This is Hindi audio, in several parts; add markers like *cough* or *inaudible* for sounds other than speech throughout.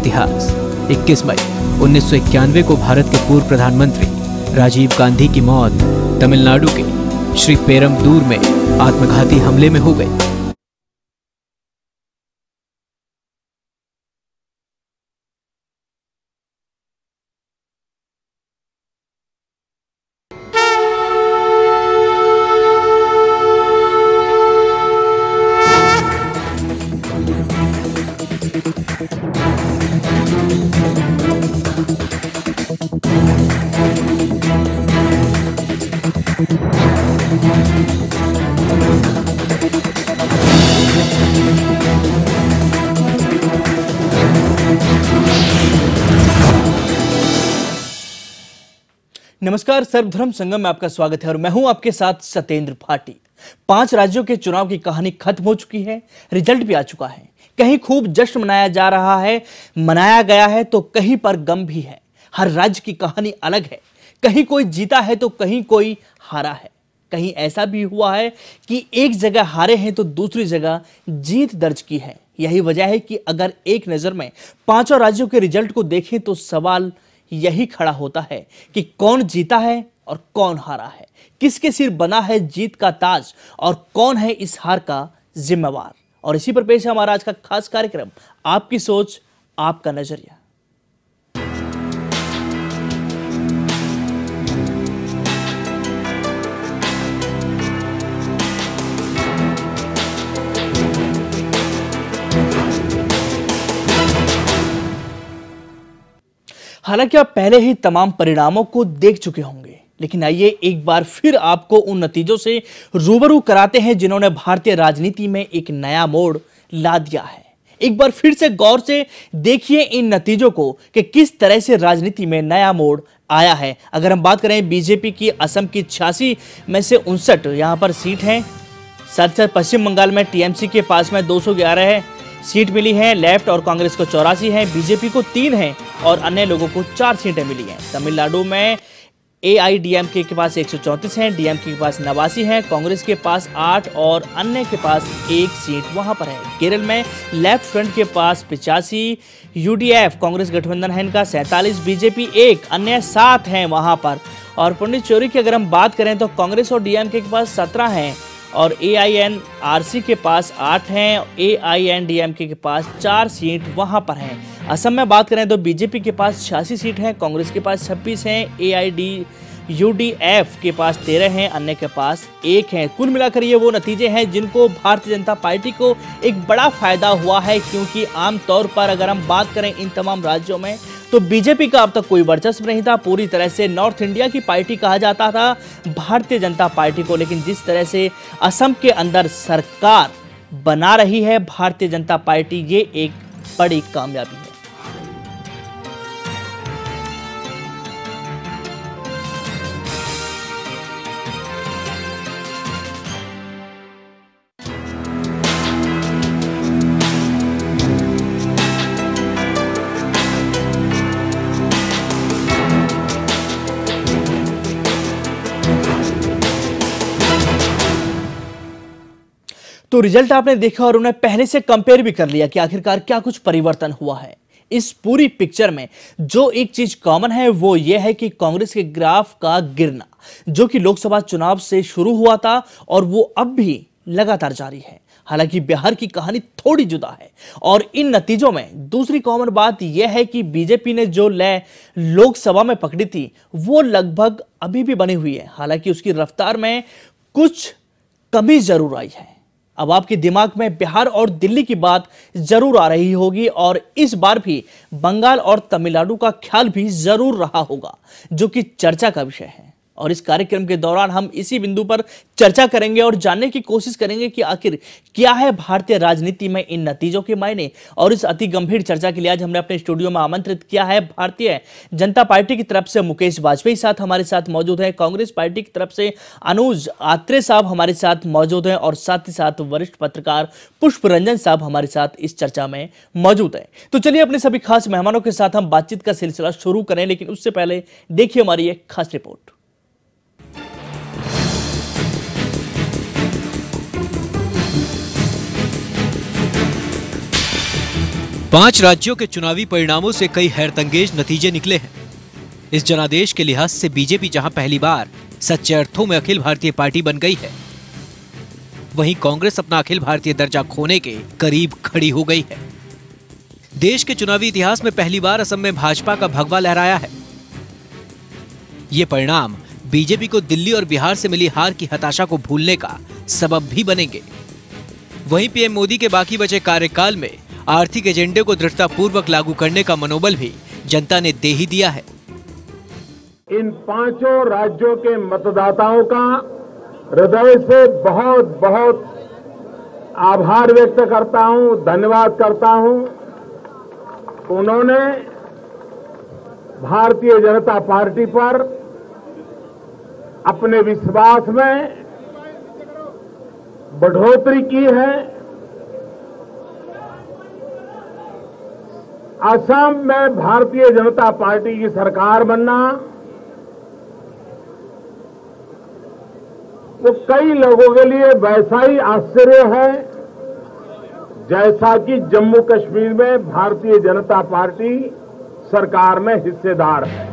इतिहास 21 मई उन्नीस को भारत के पूर्व प्रधानमंत्री राजीव गांधी की मौत तमिलनाडु के श्री पेरमदूर में आत्मघाती हमले में हो गई सर्वधर्म संगम में आपका स्वागत है और मैं हूं आपके साथ सत्येंद्र भाटी पांच राज्यों के चुनाव की कहानी खत्म हो चुकी है रिजल्ट भी आ चुका है कहीं खूब जश्न मनाया जा रहा है मनाया गया है तो कहीं पर गम भी है हर राज्य की कहानी अलग है कहीं कोई जीता है तो कहीं कोई हारा है कहीं ऐसा भी हुआ है कि एक जगह हारे हैं तो दूसरी जगह जीत दर्ज की है यही वजह है कि अगर एक नजर में पांचों राज्यों के रिजल्ट को देखें तो सवाल यही खड़ा होता है कि कौन जीता है और कौन हारा है किसके सिर बना है जीत का ताज और कौन है इस हार का जिम्मेवार और इसी पर पेश है हमारा आज का खास कार्यक्रम आपकी सोच आपका नजरिया हालांकि आप पहले ही तमाम परिणामों को देख चुके होंगे लेकिन आइए एक बार फिर आपको उन नतीजों से रूबरू कराते हैं जिन्होंने भारतीय राजनीति में एक नया मोड़ ला दिया है एक बार फिर से गौर से देखिए इन नतीजों को कि किस तरह से राजनीति में नया मोड़ आया है अगर हम बात करें बीजेपी की असम की छियासी में से उनसठ यहाँ पर सीट है साथ साथ पश्चिम बंगाल में टीएमसी के पास में 211 है सीट मिली है लेफ्ट और कांग्रेस को चौरासी है बीजेपी को तीन है और अन्य लोगों को चार सीटें मिली हैं तमिलनाडु में ए आई डी एम के पास एक सौ चौंतीस हैं एम के पास नवासी हैं कांग्रेस के पास आठ और अन्य के पास एक सीट वहां पर है केरल में लेफ्ट फ्रंट के पास पिचासी यूडीएफ कांग्रेस गठबंधन है इनका सैंतालीस बीजेपी एक अन्य सात हैं वहां पर और पुंडिचेरी की अगर हम बात करें तो कांग्रेस और डीएम के पास सत्रह हैं और ए आई एन आर सी के पास आठ हैं A I N D M K, पास चार सीट वहाँ पर हैं असम में बात करें तो बीजेपी के पास छियासी सीट हैं कांग्रेस के पास छब्बीस हैं A I D U D F के पास तेरह हैं अन्य के पास एक हैं कुल मिलाकर ये वो नतीजे हैं जिनको भारतीय जनता पार्टी को एक बड़ा फायदा हुआ है क्योंकि आमतौर पर अगर हम बात करें इन तमाम राज्यों में तो बीजेपी का अब तक कोई वर्चस्व नहीं था पूरी तरह से नॉर्थ इंडिया की पार्टी कहा जाता था भारतीय जनता पार्टी को लेकिन जिस तरह से असम के अंदर सरकार बना रही है भारतीय जनता पार्टी ये एक बड़ी कामयाबी है तो रिजल्ट आपने देखा और उन्हें पहले से कंपेयर भी कर लिया कि आखिरकार क्या कुछ परिवर्तन हुआ है इस पूरी पिक्चर में जो एक चीज कॉमन है वो ये है कि कांग्रेस के ग्राफ का गिरना जो कि लोकसभा चुनाव से शुरू हुआ था और वो अब भी लगातार जारी है हालांकि बिहार की कहानी थोड़ी जुदा है और इन नतीजों में दूसरी कॉमन बात यह है कि बीजेपी ने जो लय लोकसभा में पकड़ी थी वो लगभग अभी भी बनी हुई है हालांकि उसकी रफ्तार में कुछ कमी जरूर आई है अब आपके दिमाग में बिहार और दिल्ली की बात जरूर आ रही होगी और इस बार भी बंगाल और तमिलनाडु का ख्याल भी जरूर रहा होगा जो कि चर्चा का विषय है और इस कार्यक्रम के दौरान हम इसी बिंदु पर चर्चा करेंगे और जानने की कोशिश करेंगे कि आखिर क्या है भारतीय राजनीति में इन नतीजों के मायने और इस अति गंभीर चर्चा के लिए आज हमने अपने स्टूडियो में आमंत्रित किया है भारतीय जनता पार्टी की तरफ से मुकेश वाजपेयी साथ हमारे साथ मौजूद है कांग्रेस पार्टी की तरफ से अनुज आत्रे साहब हमारे साथ मौजूद हैं और साथ ही साथ वरिष्ठ पत्रकार पुष्प रंजन साहब हमारे साथ इस चर्चा में मौजूद है तो चलिए अपने सभी खास मेहमानों के साथ हम बातचीत का सिलसिला शुरू करें लेकिन उससे पहले देखिए हमारी एक खास रिपोर्ट पांच राज्यों के चुनावी परिणामों से कई हैरतंगेज नतीजे निकले हैं इस जनादेश के लिहाज से बीजेपी जहां पहली बार सच्चे अर्थों में अखिल भारतीय पार्टी बन गई है वहीं कांग्रेस अपना अखिल भारतीय दर्जा खोने के करीब खड़ी हो गई है देश के चुनावी इतिहास में पहली बार असम में भाजपा का भगवा लहराया है ये परिणाम बीजेपी को दिल्ली और बिहार से मिली हार की हताशा को भूलने का सबब भी बनेंगे वहीं पीएम मोदी के बाकी बचे कार्यकाल में आर्थिक एजेंडे को दृढ़तापूर्वक लागू करने का मनोबल भी जनता ने दे ही दिया है इन पांचों राज्यों के मतदाताओं का हृदय से बहुत बहुत आभार व्यक्त करता हूं धन्यवाद करता हूं उन्होंने भारतीय जनता पार्टी पर अपने विश्वास में बढ़ोतरी की है असम में भारतीय जनता पार्टी की सरकार बनना वो कई लोगों के लिए वैसा ही आश्चर्य है जैसा कि जम्मू कश्मीर में भारतीय जनता पार्टी सरकार में हिस्सेदार है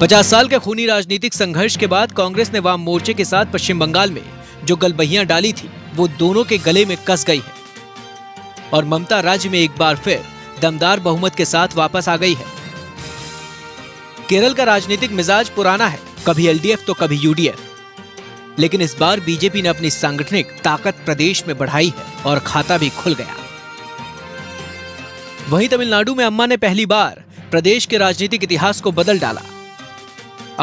पचास साल के खूनी राजनीतिक संघर्ष के बाद कांग्रेस ने वाम मोर्चे के साथ पश्चिम बंगाल में जो गलबहियां डाली थी वो दोनों के गले में कस गई है और ममता राज्य में एक बार फिर दमदार बहुमत के साथ वापस आ गई है केरल का राजनीतिक मिजाज पुराना है कभी एलडीएफ तो कभी यूडीएफ लेकिन इस बार बीजेपी ने अपनी सांगठनिक ताकत प्रदेश में बढ़ाई है और खाता भी खुल गया वहीं तमिलनाडु में अम्मा ने पहली बार प्रदेश के राजनीतिक इतिहास को बदल डाला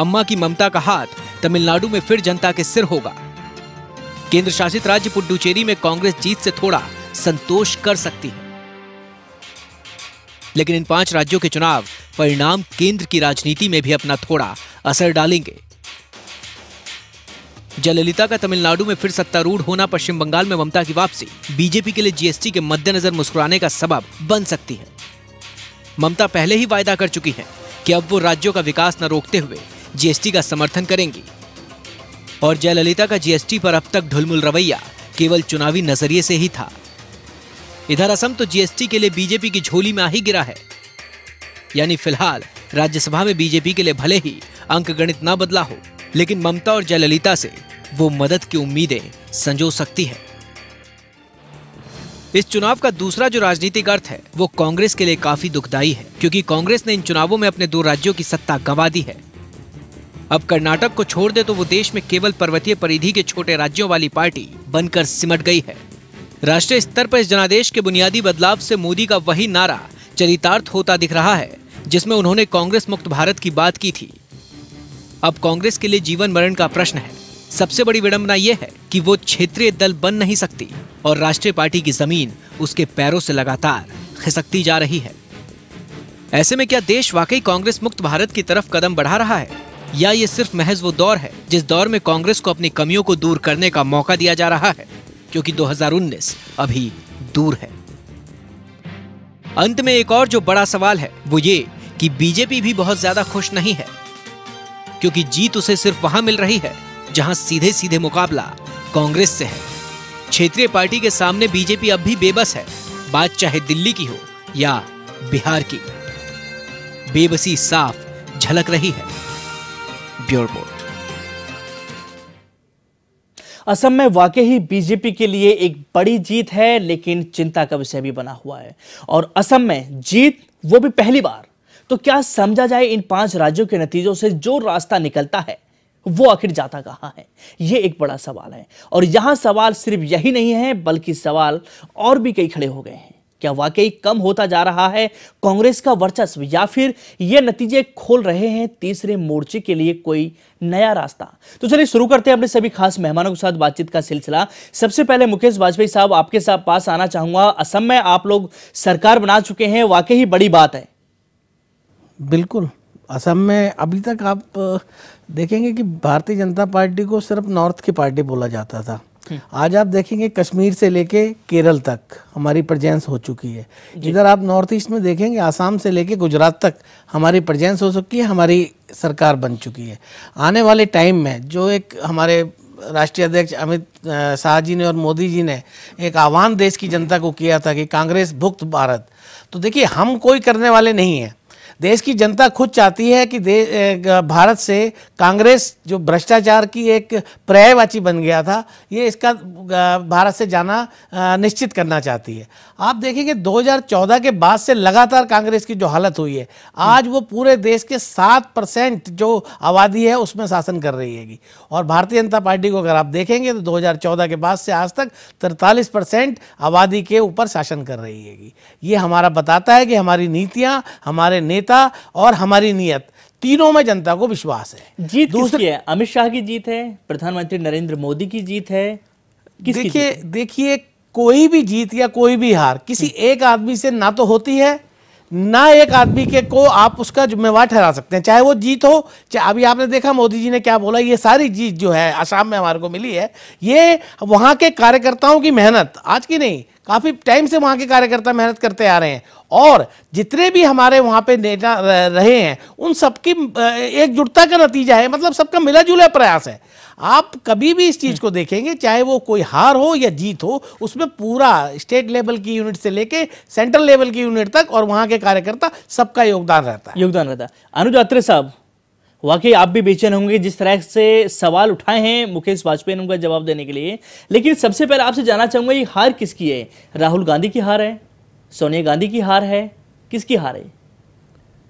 अम्मा की ममता का हाथ तमिलनाडु में फिर जनता के सिर होगा केंद्र शासित राज्य पुडुचेरी में कांग्रेस जीत से थोड़ा संतोष कर सकती है लेकिन इन पांच राज्यों के चुनाव परिणाम केंद्र की राजनीति में भी अपना थोड़ा असर डालेंगे जयललिता का तमिलनाडु में फिर सत्तारूढ़ होना पश्चिम बंगाल में ममता की वापसी बीजेपी के लिए जीएसटी के मद्देनजर मुस्कुराने का सबब बन सकती है ममता पहले ही वायदा कर चुकी है कि अब वो राज्यों का विकास न रोकते हुए जीएसटी का समर्थन करेंगी और जयललिता का जीएसटी पर अब तक ढुलमुल रवैया केवल चुनावी नजरिए से ही था इधर असम तो जीएसटी के लिए बीजेपी की झोली में आ ही गिरा है यानी फिलहाल राज्यसभा में बीजेपी के लिए भले ही अंक गणित ना बदला हो लेकिन ममता और जयललिता से वो मदद की उम्मीदें संजो सकती है इस चुनाव का दूसरा जो राजनीतिक अर्थ है वो कांग्रेस के लिए काफी दुखदायी है क्योंकि कांग्रेस ने इन चुनावों में अपने दो राज्यों की सत्ता गंवा दी है अब कर्नाटक को छोड़ दे तो वो देश में केवल पर्वतीय परिधि के छोटे राज्यों वाली पार्टी बनकर सिमट गई है राष्ट्रीय स्तर पर इस जनादेश के बुनियादी बदलाव से मोदी का वही नारा चरितार्थ होता दिख रहा है जिसमें उन्होंने कांग्रेस मुक्त भारत की बात की थी अब कांग्रेस के लिए जीवन मरण का प्रश्न है सबसे बड़ी विडंबना यह है कि वो क्षेत्रीय दल बन नहीं सकती और राष्ट्रीय पार्टी की जमीन उसके पैरों से लगातार खिसकती जा रही है ऐसे में क्या देश वाकई कांग्रेस मुक्त भारत की तरफ कदम बढ़ा रहा है या ये सिर्फ महज वो दौर है जिस दौर में कांग्रेस को अपनी कमियों को दूर करने का मौका दिया जा रहा है क्योंकि 2019 अभी दूर है अंत में एक और जो बड़ा सवाल है वो ये कि बीजेपी भी बहुत ज्यादा खुश नहीं है क्योंकि जीत उसे सिर्फ वहां मिल रही है जहां सीधे सीधे मुकाबला कांग्रेस से है क्षेत्रीय पार्टी के सामने बीजेपी अब भी बेबस है बात चाहे दिल्ली की हो या बिहार की बेबसी साफ झलक रही है ब्यूरो असम में वाकई ही बीजेपी के लिए एक बड़ी जीत है लेकिन चिंता का विषय भी बना हुआ है और असम में जीत वो भी पहली बार तो क्या समझा जाए इन पांच राज्यों के नतीजों से जो रास्ता निकलता है वो आखिर जाता कहाँ है ये एक बड़ा सवाल है और यहां सवाल सिर्फ यही नहीं है बल्कि सवाल और भी कई खड़े हो गए हैं क्या वाकई कम होता जा रहा है कांग्रेस का वर्चस्व या फिर ये नतीजे खोल रहे हैं तीसरे मोर्चे के लिए कोई नया रास्ता तो चलिए शुरू करते हैं अपने सभी खास मेहमानों के साथ बातचीत का सिलसिला सबसे पहले मुकेश वाजपेयी साहब आपके साथ पास आना चाहूंगा असम में आप लोग सरकार बना चुके हैं वाकई बड़ी बात है बिल्कुल असम में अभी तक आप देखेंगे कि भारतीय जनता पार्टी को सिर्फ नॉर्थ की पार्टी बोला जाता था आज आप देखेंगे कश्मीर से लेके केरल तक हमारी प्रजेंस हो चुकी है इधर आप नॉर्थ ईस्ट में देखेंगे आसाम से लेके गुजरात तक हमारी प्रजेंस हो चुकी है हमारी सरकार बन चुकी है आने वाले टाइम में जो एक हमारे राष्ट्रीय अध्यक्ष अमित शाह जी ने और मोदी जी ने एक आह्वान देश की जनता को किया था कि कांग्रेस भुक्त भारत तो देखिए हम कोई करने वाले नहीं हैं देश की जनता खुद चाहती है कि भारत से कांग्रेस जो भ्रष्टाचार की एक पर्यायवाची बन गया था ये इसका भारत से जाना निश्चित करना चाहती है आप देखेंगे 2014 के बाद से लगातार कांग्रेस की जो हालत हुई है आज वो पूरे देश के सात परसेंट जो आबादी है उसमें शासन कर रही है और भारतीय जनता पार्टी को अगर आप देखेंगे तो 2014 के बाद से आज तक तिरतालीस परसेंट आबादी के ऊपर शासन कर रही है ये हमारा बताता है कि हमारी नीतियाँ हमारे नेता नेता और हमारी नीयत तीनों में जनता को विश्वास है जीत दूसरी है अमित शाह की जीत है प्रधानमंत्री नरेंद्र मोदी की जीत है देखिए देखिए कोई भी जीत या कोई भी हार किसी हम्म। एक आदमी से ना तो होती है ना एक आदमी के को आप उसका जिम्मेवार ठहरा सकते हैं चाहे वो जीत हो चाहे अभी आपने देखा मोदी जी ने क्या बोला ये सारी जीत जो है आसाम में हमारे को मिली है ये वहाँ के कार्यकर्ताओं की मेहनत आज की नहीं काफ़ी टाइम से वहाँ के कार्यकर्ता मेहनत करते आ रहे हैं और जितने भी हमारे वहाँ पे नेता रहे हैं उन सबकी एकजुटता का नतीजा है मतलब सबका मिला जुला प्रयास है आप कभी भी इस चीज़ को देखेंगे चाहे वो कोई हार हो या जीत हो उसमें पूरा स्टेट लेवल की यूनिट से लेके सेंट्रल लेवल की यूनिट तक और वहाँ के कार्यकर्ता सबका योगदान रहता है योगदान रहता है अनुज अत्रे साहब वाकई आप भी बेचैन होंगे जिस तरह से सवाल उठाए हैं मुकेश वाजपेयी ने उनका जवाब देने के लिए लेकिन सबसे पहले आपसे जानना चाहूँगा ये हार किसकी है राहुल गांधी की हार है सोनिया गांधी की हार है किसकी हार है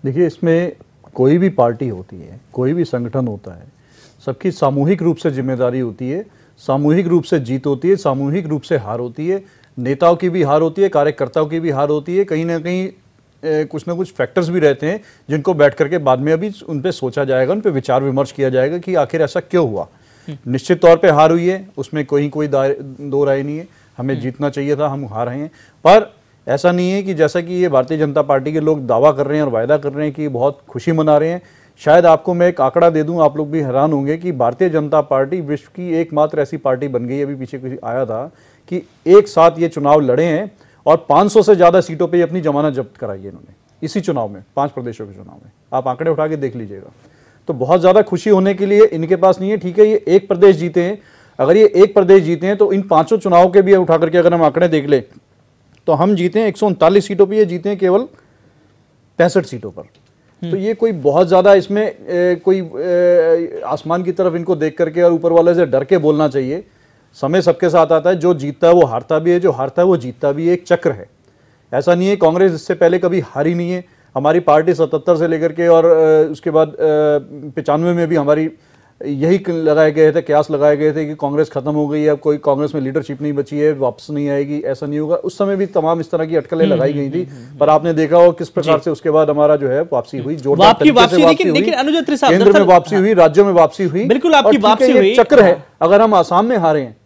देखिए इसमें कोई भी पार्टी होती है कोई भी संगठन होता है सबकी सामूहिक रूप से जिम्मेदारी होती है सामूहिक रूप से जीत होती है सामूहिक रूप से हार होती है नेताओं की भी हार होती है कार्यकर्ताओं की भी हार होती है कहीं ना कहीं कुछ ना कुछ फैक्टर्स भी रहते हैं जिनको बैठ करके बाद में अभी उन पर सोचा जाएगा उन पर विचार विमर्श किया जाएगा कि आखिर ऐसा क्यों हुआ हम्म। निश्चित तौर पर हार हुई है उसमें कोई कोई दो राय नहीं है हमें हम्म। जीतना चाहिए था हम हार रहे हैं पर ऐसा नहीं है कि जैसा कि ये भारतीय जनता पार्टी के लोग दावा कर रहे हैं और वायदा कर रहे हैं कि बहुत खुशी मना रहे हैं शायद आपको मैं एक आंकड़ा दे दूं आप लोग भी हैरान होंगे कि भारतीय जनता पार्टी विश्व की एकमात्र ऐसी पार्टी बन गई अभी पीछे कुछ आया था कि एक साथ ये चुनाव लड़े हैं और 500 से ज़्यादा सीटों पे अपनी जमानत जब्त कराई है इन्होंने इसी चुनाव में पांच प्रदेशों के चुनाव में आप आंकड़े उठा के देख लीजिएगा तो बहुत ज़्यादा खुशी होने के लिए इनके पास नहीं है ठीक है ये एक प्रदेश जीते हैं अगर ये एक प्रदेश जीते हैं तो इन पाँचों चुनाव के भी उठा करके अगर हम आंकड़े देख लें तो हम जीते हैं एक सीटों पर ये जीते हैं केवल पैंसठ सीटों पर तो ये कोई बहुत ज़्यादा इसमें ए, कोई आसमान की तरफ इनको देख करके और ऊपर वाले से डर के बोलना चाहिए समय सबके साथ आता है जो जीतता है वो हारता भी है जो हारता है वो जीतता भी है एक चक्र है ऐसा नहीं है कांग्रेस इससे पहले कभी हारी नहीं है हमारी पार्टी सतहत्तर से लेकर के और उसके बाद पचानवे में भी हमारी यही लगाए गए थे क्यास लगाए गए थे कि कांग्रेस खत्म हो गई है अब कोई कांग्रेस में लीडरशिप नहीं बची है वापस नहीं आएगी ऐसा नहीं होगा उस समय भी तमाम इस तरह की अटकलें हम्म, लगाई हम्म, गई थी हम्म, पर आपने देखा हो किस प्रकार से उसके बाद हमारा जो है वापसी हुई जो केंद्र में वापसी हुई राज्यों में वापसी हुई बिल्कुल आपकी वापसी हुई चक्र है हाँ। अगर हम आसाम में हारे हैं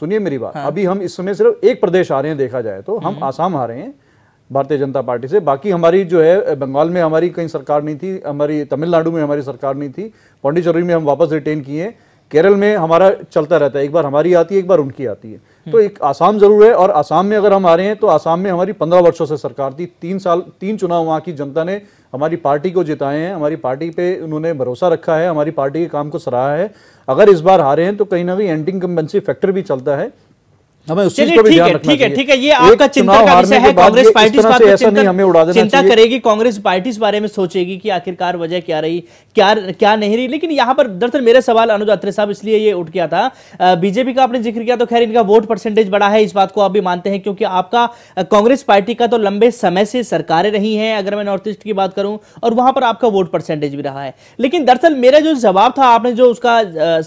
सुनिए मेरी बात हाँ। अभी हम इस समय सिर्फ एक प्रदेश आ रहे हैं देखा जाए तो हम आसाम हारे हैं भारतीय जनता पार्टी से बाकी हमारी जो है बंगाल में हमारी कहीं सरकार नहीं थी हमारी तमिलनाडु में हमारी सरकार नहीं थी पौंडीचेरी में हम वापस रिटेन किए केरल में हमारा चलता रहता है एक बार हमारी आती है एक बार उनकी आती है हम्म। तो एक आसाम जरूर है और आसाम में अगर हम आ रहे हैं तो आसाम में हमारी पंद्रह वर्षों से सरकार थी तीन साल तीन चुनाव वहाँ की जनता ने हमारी पार्टी को जिताए हैं हमारी पार्टी पे उन्होंने भरोसा रखा है हमारी पार्टी के काम को सराहा है अगर इस बार हारे हैं तो कहीं ना कहीं एंटी कम्बेंसी फैक्टर भी चलता है हाँ ठीक है ठीक है ये आपका चिंता है आखिरकार वजह क्या रही क्या क्या नहीं रही लेकिन यहाँ पर दरअसल सवाल अनुज अत्रे साहब इसलिए ये उठ गया था बीजेपी का आपने जिक्र किया तो खैर इनका वोट परसेंटेज है इस बात को आप भी मानते हैं क्योंकि आपका कांग्रेस पार्टी का तो लंबे समय से सरकारें रही है अगर मैं नॉर्थ ईस्ट की बात करूं और वहां पर आपका वोट परसेंटेज भी रहा है लेकिन दरअसल मेरा जो जवाब था आपने जो उसका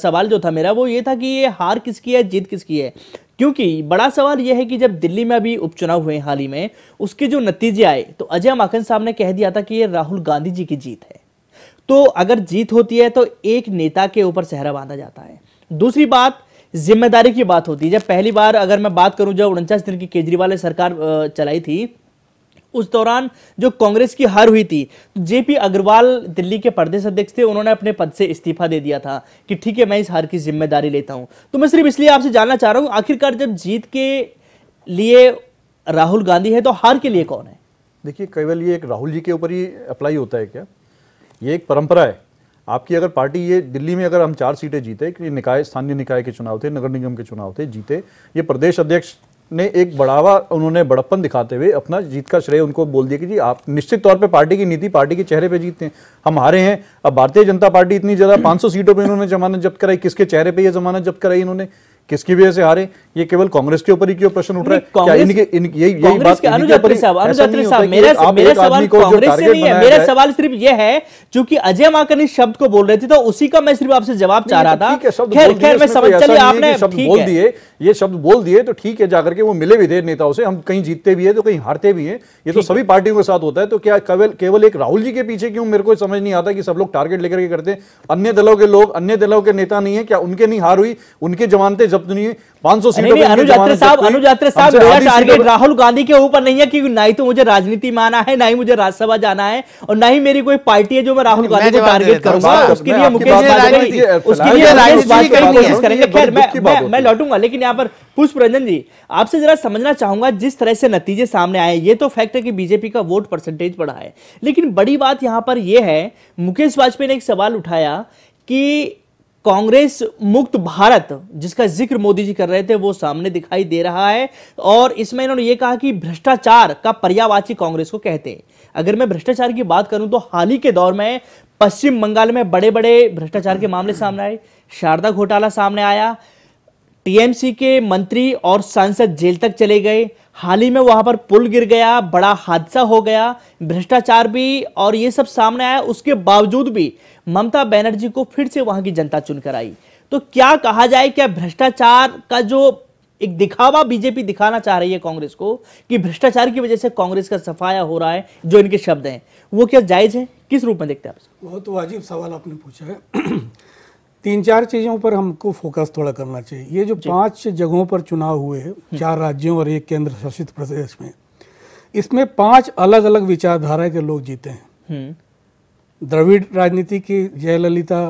सवाल जो था मेरा वो ये था कि ये हार किसकी है जीत किसकी है क्योंकि बड़ा सवाल यह है कि जब दिल्ली में अभी उपचुनाव हुए हाल ही में उसके जो नतीजे आए तो अजय माखन साहब ने कह दिया था कि यह राहुल गांधी जी की जीत है तो अगर जीत होती है तो एक नेता के ऊपर सहरा बांधा जाता है दूसरी बात जिम्मेदारी की बात होती है जब पहली बार अगर मैं बात करूं जब उनचास दिन की केजरीवाल ने सरकार चलाई थी उस दौरान जो कांग्रेस की हार हुई थी तो जेपी अग्रवाल दिल्ली के प्रदेश अध्यक्ष थे उन्होंने अपने पद से इस्तीफा दे दिया था कि ठीक है मैं इस हार की जिम्मेदारी लेता हूं तो मैं सिर्फ इसलिए आपसे जानना चाह रहा हूं आखिरकार जब जीत के लिए राहुल गांधी है तो हार के लिए कौन है देखिए केवल ये एक राहुल जी के ऊपर ही अप्लाई होता है क्या ये एक परंपरा है आपकी अगर पार्टी ये दिल्ली में अगर हम चार सीटें जीते कि निकाय स्थानीय निकाय के चुनाव थे नगर निगम के चुनाव थे जीते ये प्रदेश अध्यक्ष ने एक बढ़ावा उन्होंने बड़प्पन दिखाते हुए अपना जीत का श्रेय उनको बोल दिया कि जी आप निश्चित तौर पे पार्टी की नीति पार्टी के चेहरे पे जीतते हैं हम हारे हैं अब भारतीय जनता पार्टी इतनी ज़्यादा 500 सीटों पे इन्होंने जमानत जब्त कराई किसके चेहरे पे ये जमानत जब्त कराई इन्होंने किसकी वजह से हारे ये केवल कांग्रेस के ऊपर ही क्यों प्रश्न उठ रहा है इनके इन, यही यही बात अनुज साहब अनुज साहब मेरा मेरा सवाल कांग्रेस से नहीं है मेरा सवाल सिर्फ ये है क्योंकि अजय माकन इस शब्द को बोल रहे थे तो उसी का मैं सिर्फ आपसे जवाब चाह रहा तो था खैर खैर मैं समझ चलिए आपने शब्द बोल दिए ये शब्द बोल दिए तो ठीक है जाकर के वो मिले भी थे नेताओं से हम कहीं जीतते भी है तो कहीं हारते भी है ये तो सभी पार्टियों के साथ होता है तो क्या केवल केवल एक राहुल जी के पीछे क्यों मेरे को समझ नहीं आता कि सब लोग टारगेट लेकर के करते अन्य दलों के लोग अन्य दलों के नेता नहीं है क्या उनके नहीं हार हुई उनके जमानते जब जब्त नहीं है पांच सौ अनुज अनुजात्र साहब अनुजात्र साहब मेरा टारगेट राहुल गांधी के ऊपर नहीं है क्योंकि ना ही तो मुझे राजनीति में आना है ना ही मुझे राज्यसभा जाना है और ना ही मेरी कोई पार्टी है जो मैं राहुल गांधी को टारगेट करूंगा उसके लिए मुकेश उसके लिए कोशिश करेंगे खैर मैं लौटूंगा लेकिन यहाँ पर पुष्प रंजन जी आपसे जरा समझना चाहूंगा जिस तरह से नतीजे सामने आए ये तो फैक्ट है कि बीजेपी का वोट परसेंटेज बढ़ा है लेकिन बड़ी बात यहाँ पर यह है मुकेश वाजपेयी ने एक सवाल उठाया कि कांग्रेस मुक्त भारत जिसका जिक्र मोदी जी कर रहे थे वो सामने दिखाई दे रहा है और इसमें इन्होंने ये कहा कि भ्रष्टाचार का पर्यावाची कांग्रेस को कहते हैं अगर मैं भ्रष्टाचार की बात करूं तो हाल ही के दौर में पश्चिम बंगाल में बड़े बड़े भ्रष्टाचार के मामले सामने आए शारदा घोटाला सामने आया टीएमसी के मंत्री और सांसद जेल तक चले गए हाल ही में वहां पर पुल गिर गया बड़ा हादसा हो गया भ्रष्टाचार भी और ये सब सामने आया उसके बावजूद भी ममता बनर्जी को फिर से वहां की जनता चुनकर आई तो क्या कहा जाए क्या भ्रष्टाचार का जो एक दिखावा बीजेपी दिखाना चाह रही है कांग्रेस को कि भ्रष्टाचार की वजह से कांग्रेस का सफाया हो रहा है जो इनके शब्द हैं वो क्या जायज है किस रूप में देखते हैं आप बहुत वाजिब सवाल आपने पूछा है तीन चार चीज़ों पर हमको फोकस थोड़ा करना चाहिए ये जो पांच जगहों पर चुनाव हुए हैं चार राज्यों और एक केंद्र शासित प्रदेश में इसमें पांच अलग अलग विचारधारा के लोग जीते हैं हम्म। द्रविड़ राजनीति की जयललिता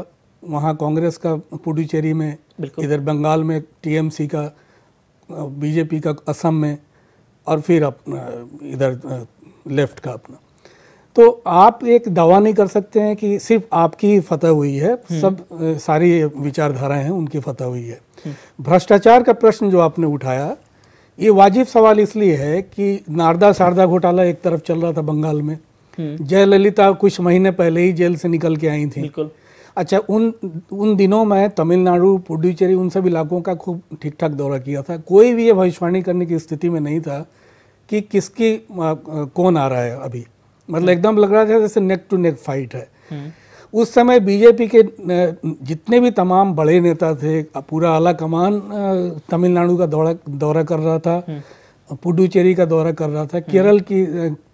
वहाँ कांग्रेस का पुडुचेरी में इधर बंगाल में टीएमसी का बीजेपी का असम में और फिर अपना इधर लेफ्ट का अपना तो आप एक दावा नहीं कर सकते हैं कि सिर्फ आपकी फतह हुई है हम्म। सब सारी विचारधाराएं हैं उनकी फतह हुई है हम्म। भ्रष्टाचार का प्रश्न जो आपने उठाया ये वाजिब सवाल इसलिए है कि नारदा शारदा घोटाला एक तरफ चल रहा था बंगाल में हम्म। जयललिता कुछ महीने पहले ही जेल से निकल के आई थी अच्छा उन उन दिनों में तमिलनाडु पुडुचेरी उन सब इलाकों का खूब ठीक ठाक दौरा किया था कोई भी ये भविष्यवाणी करने की स्थिति में नहीं था कि किसकी कौन आ रहा है अभी मतलब हम्म। एकदम लग रहा था जैसे नेक टू नेक फाइट है हम्म। उस समय बीजेपी के जितने भी तमाम बड़े नेता थे पूरा आला कमान तमिलनाडु का दौरा दौरा कर रहा था हम्म। पुडुचेरी का दौरा कर रहा था केरल की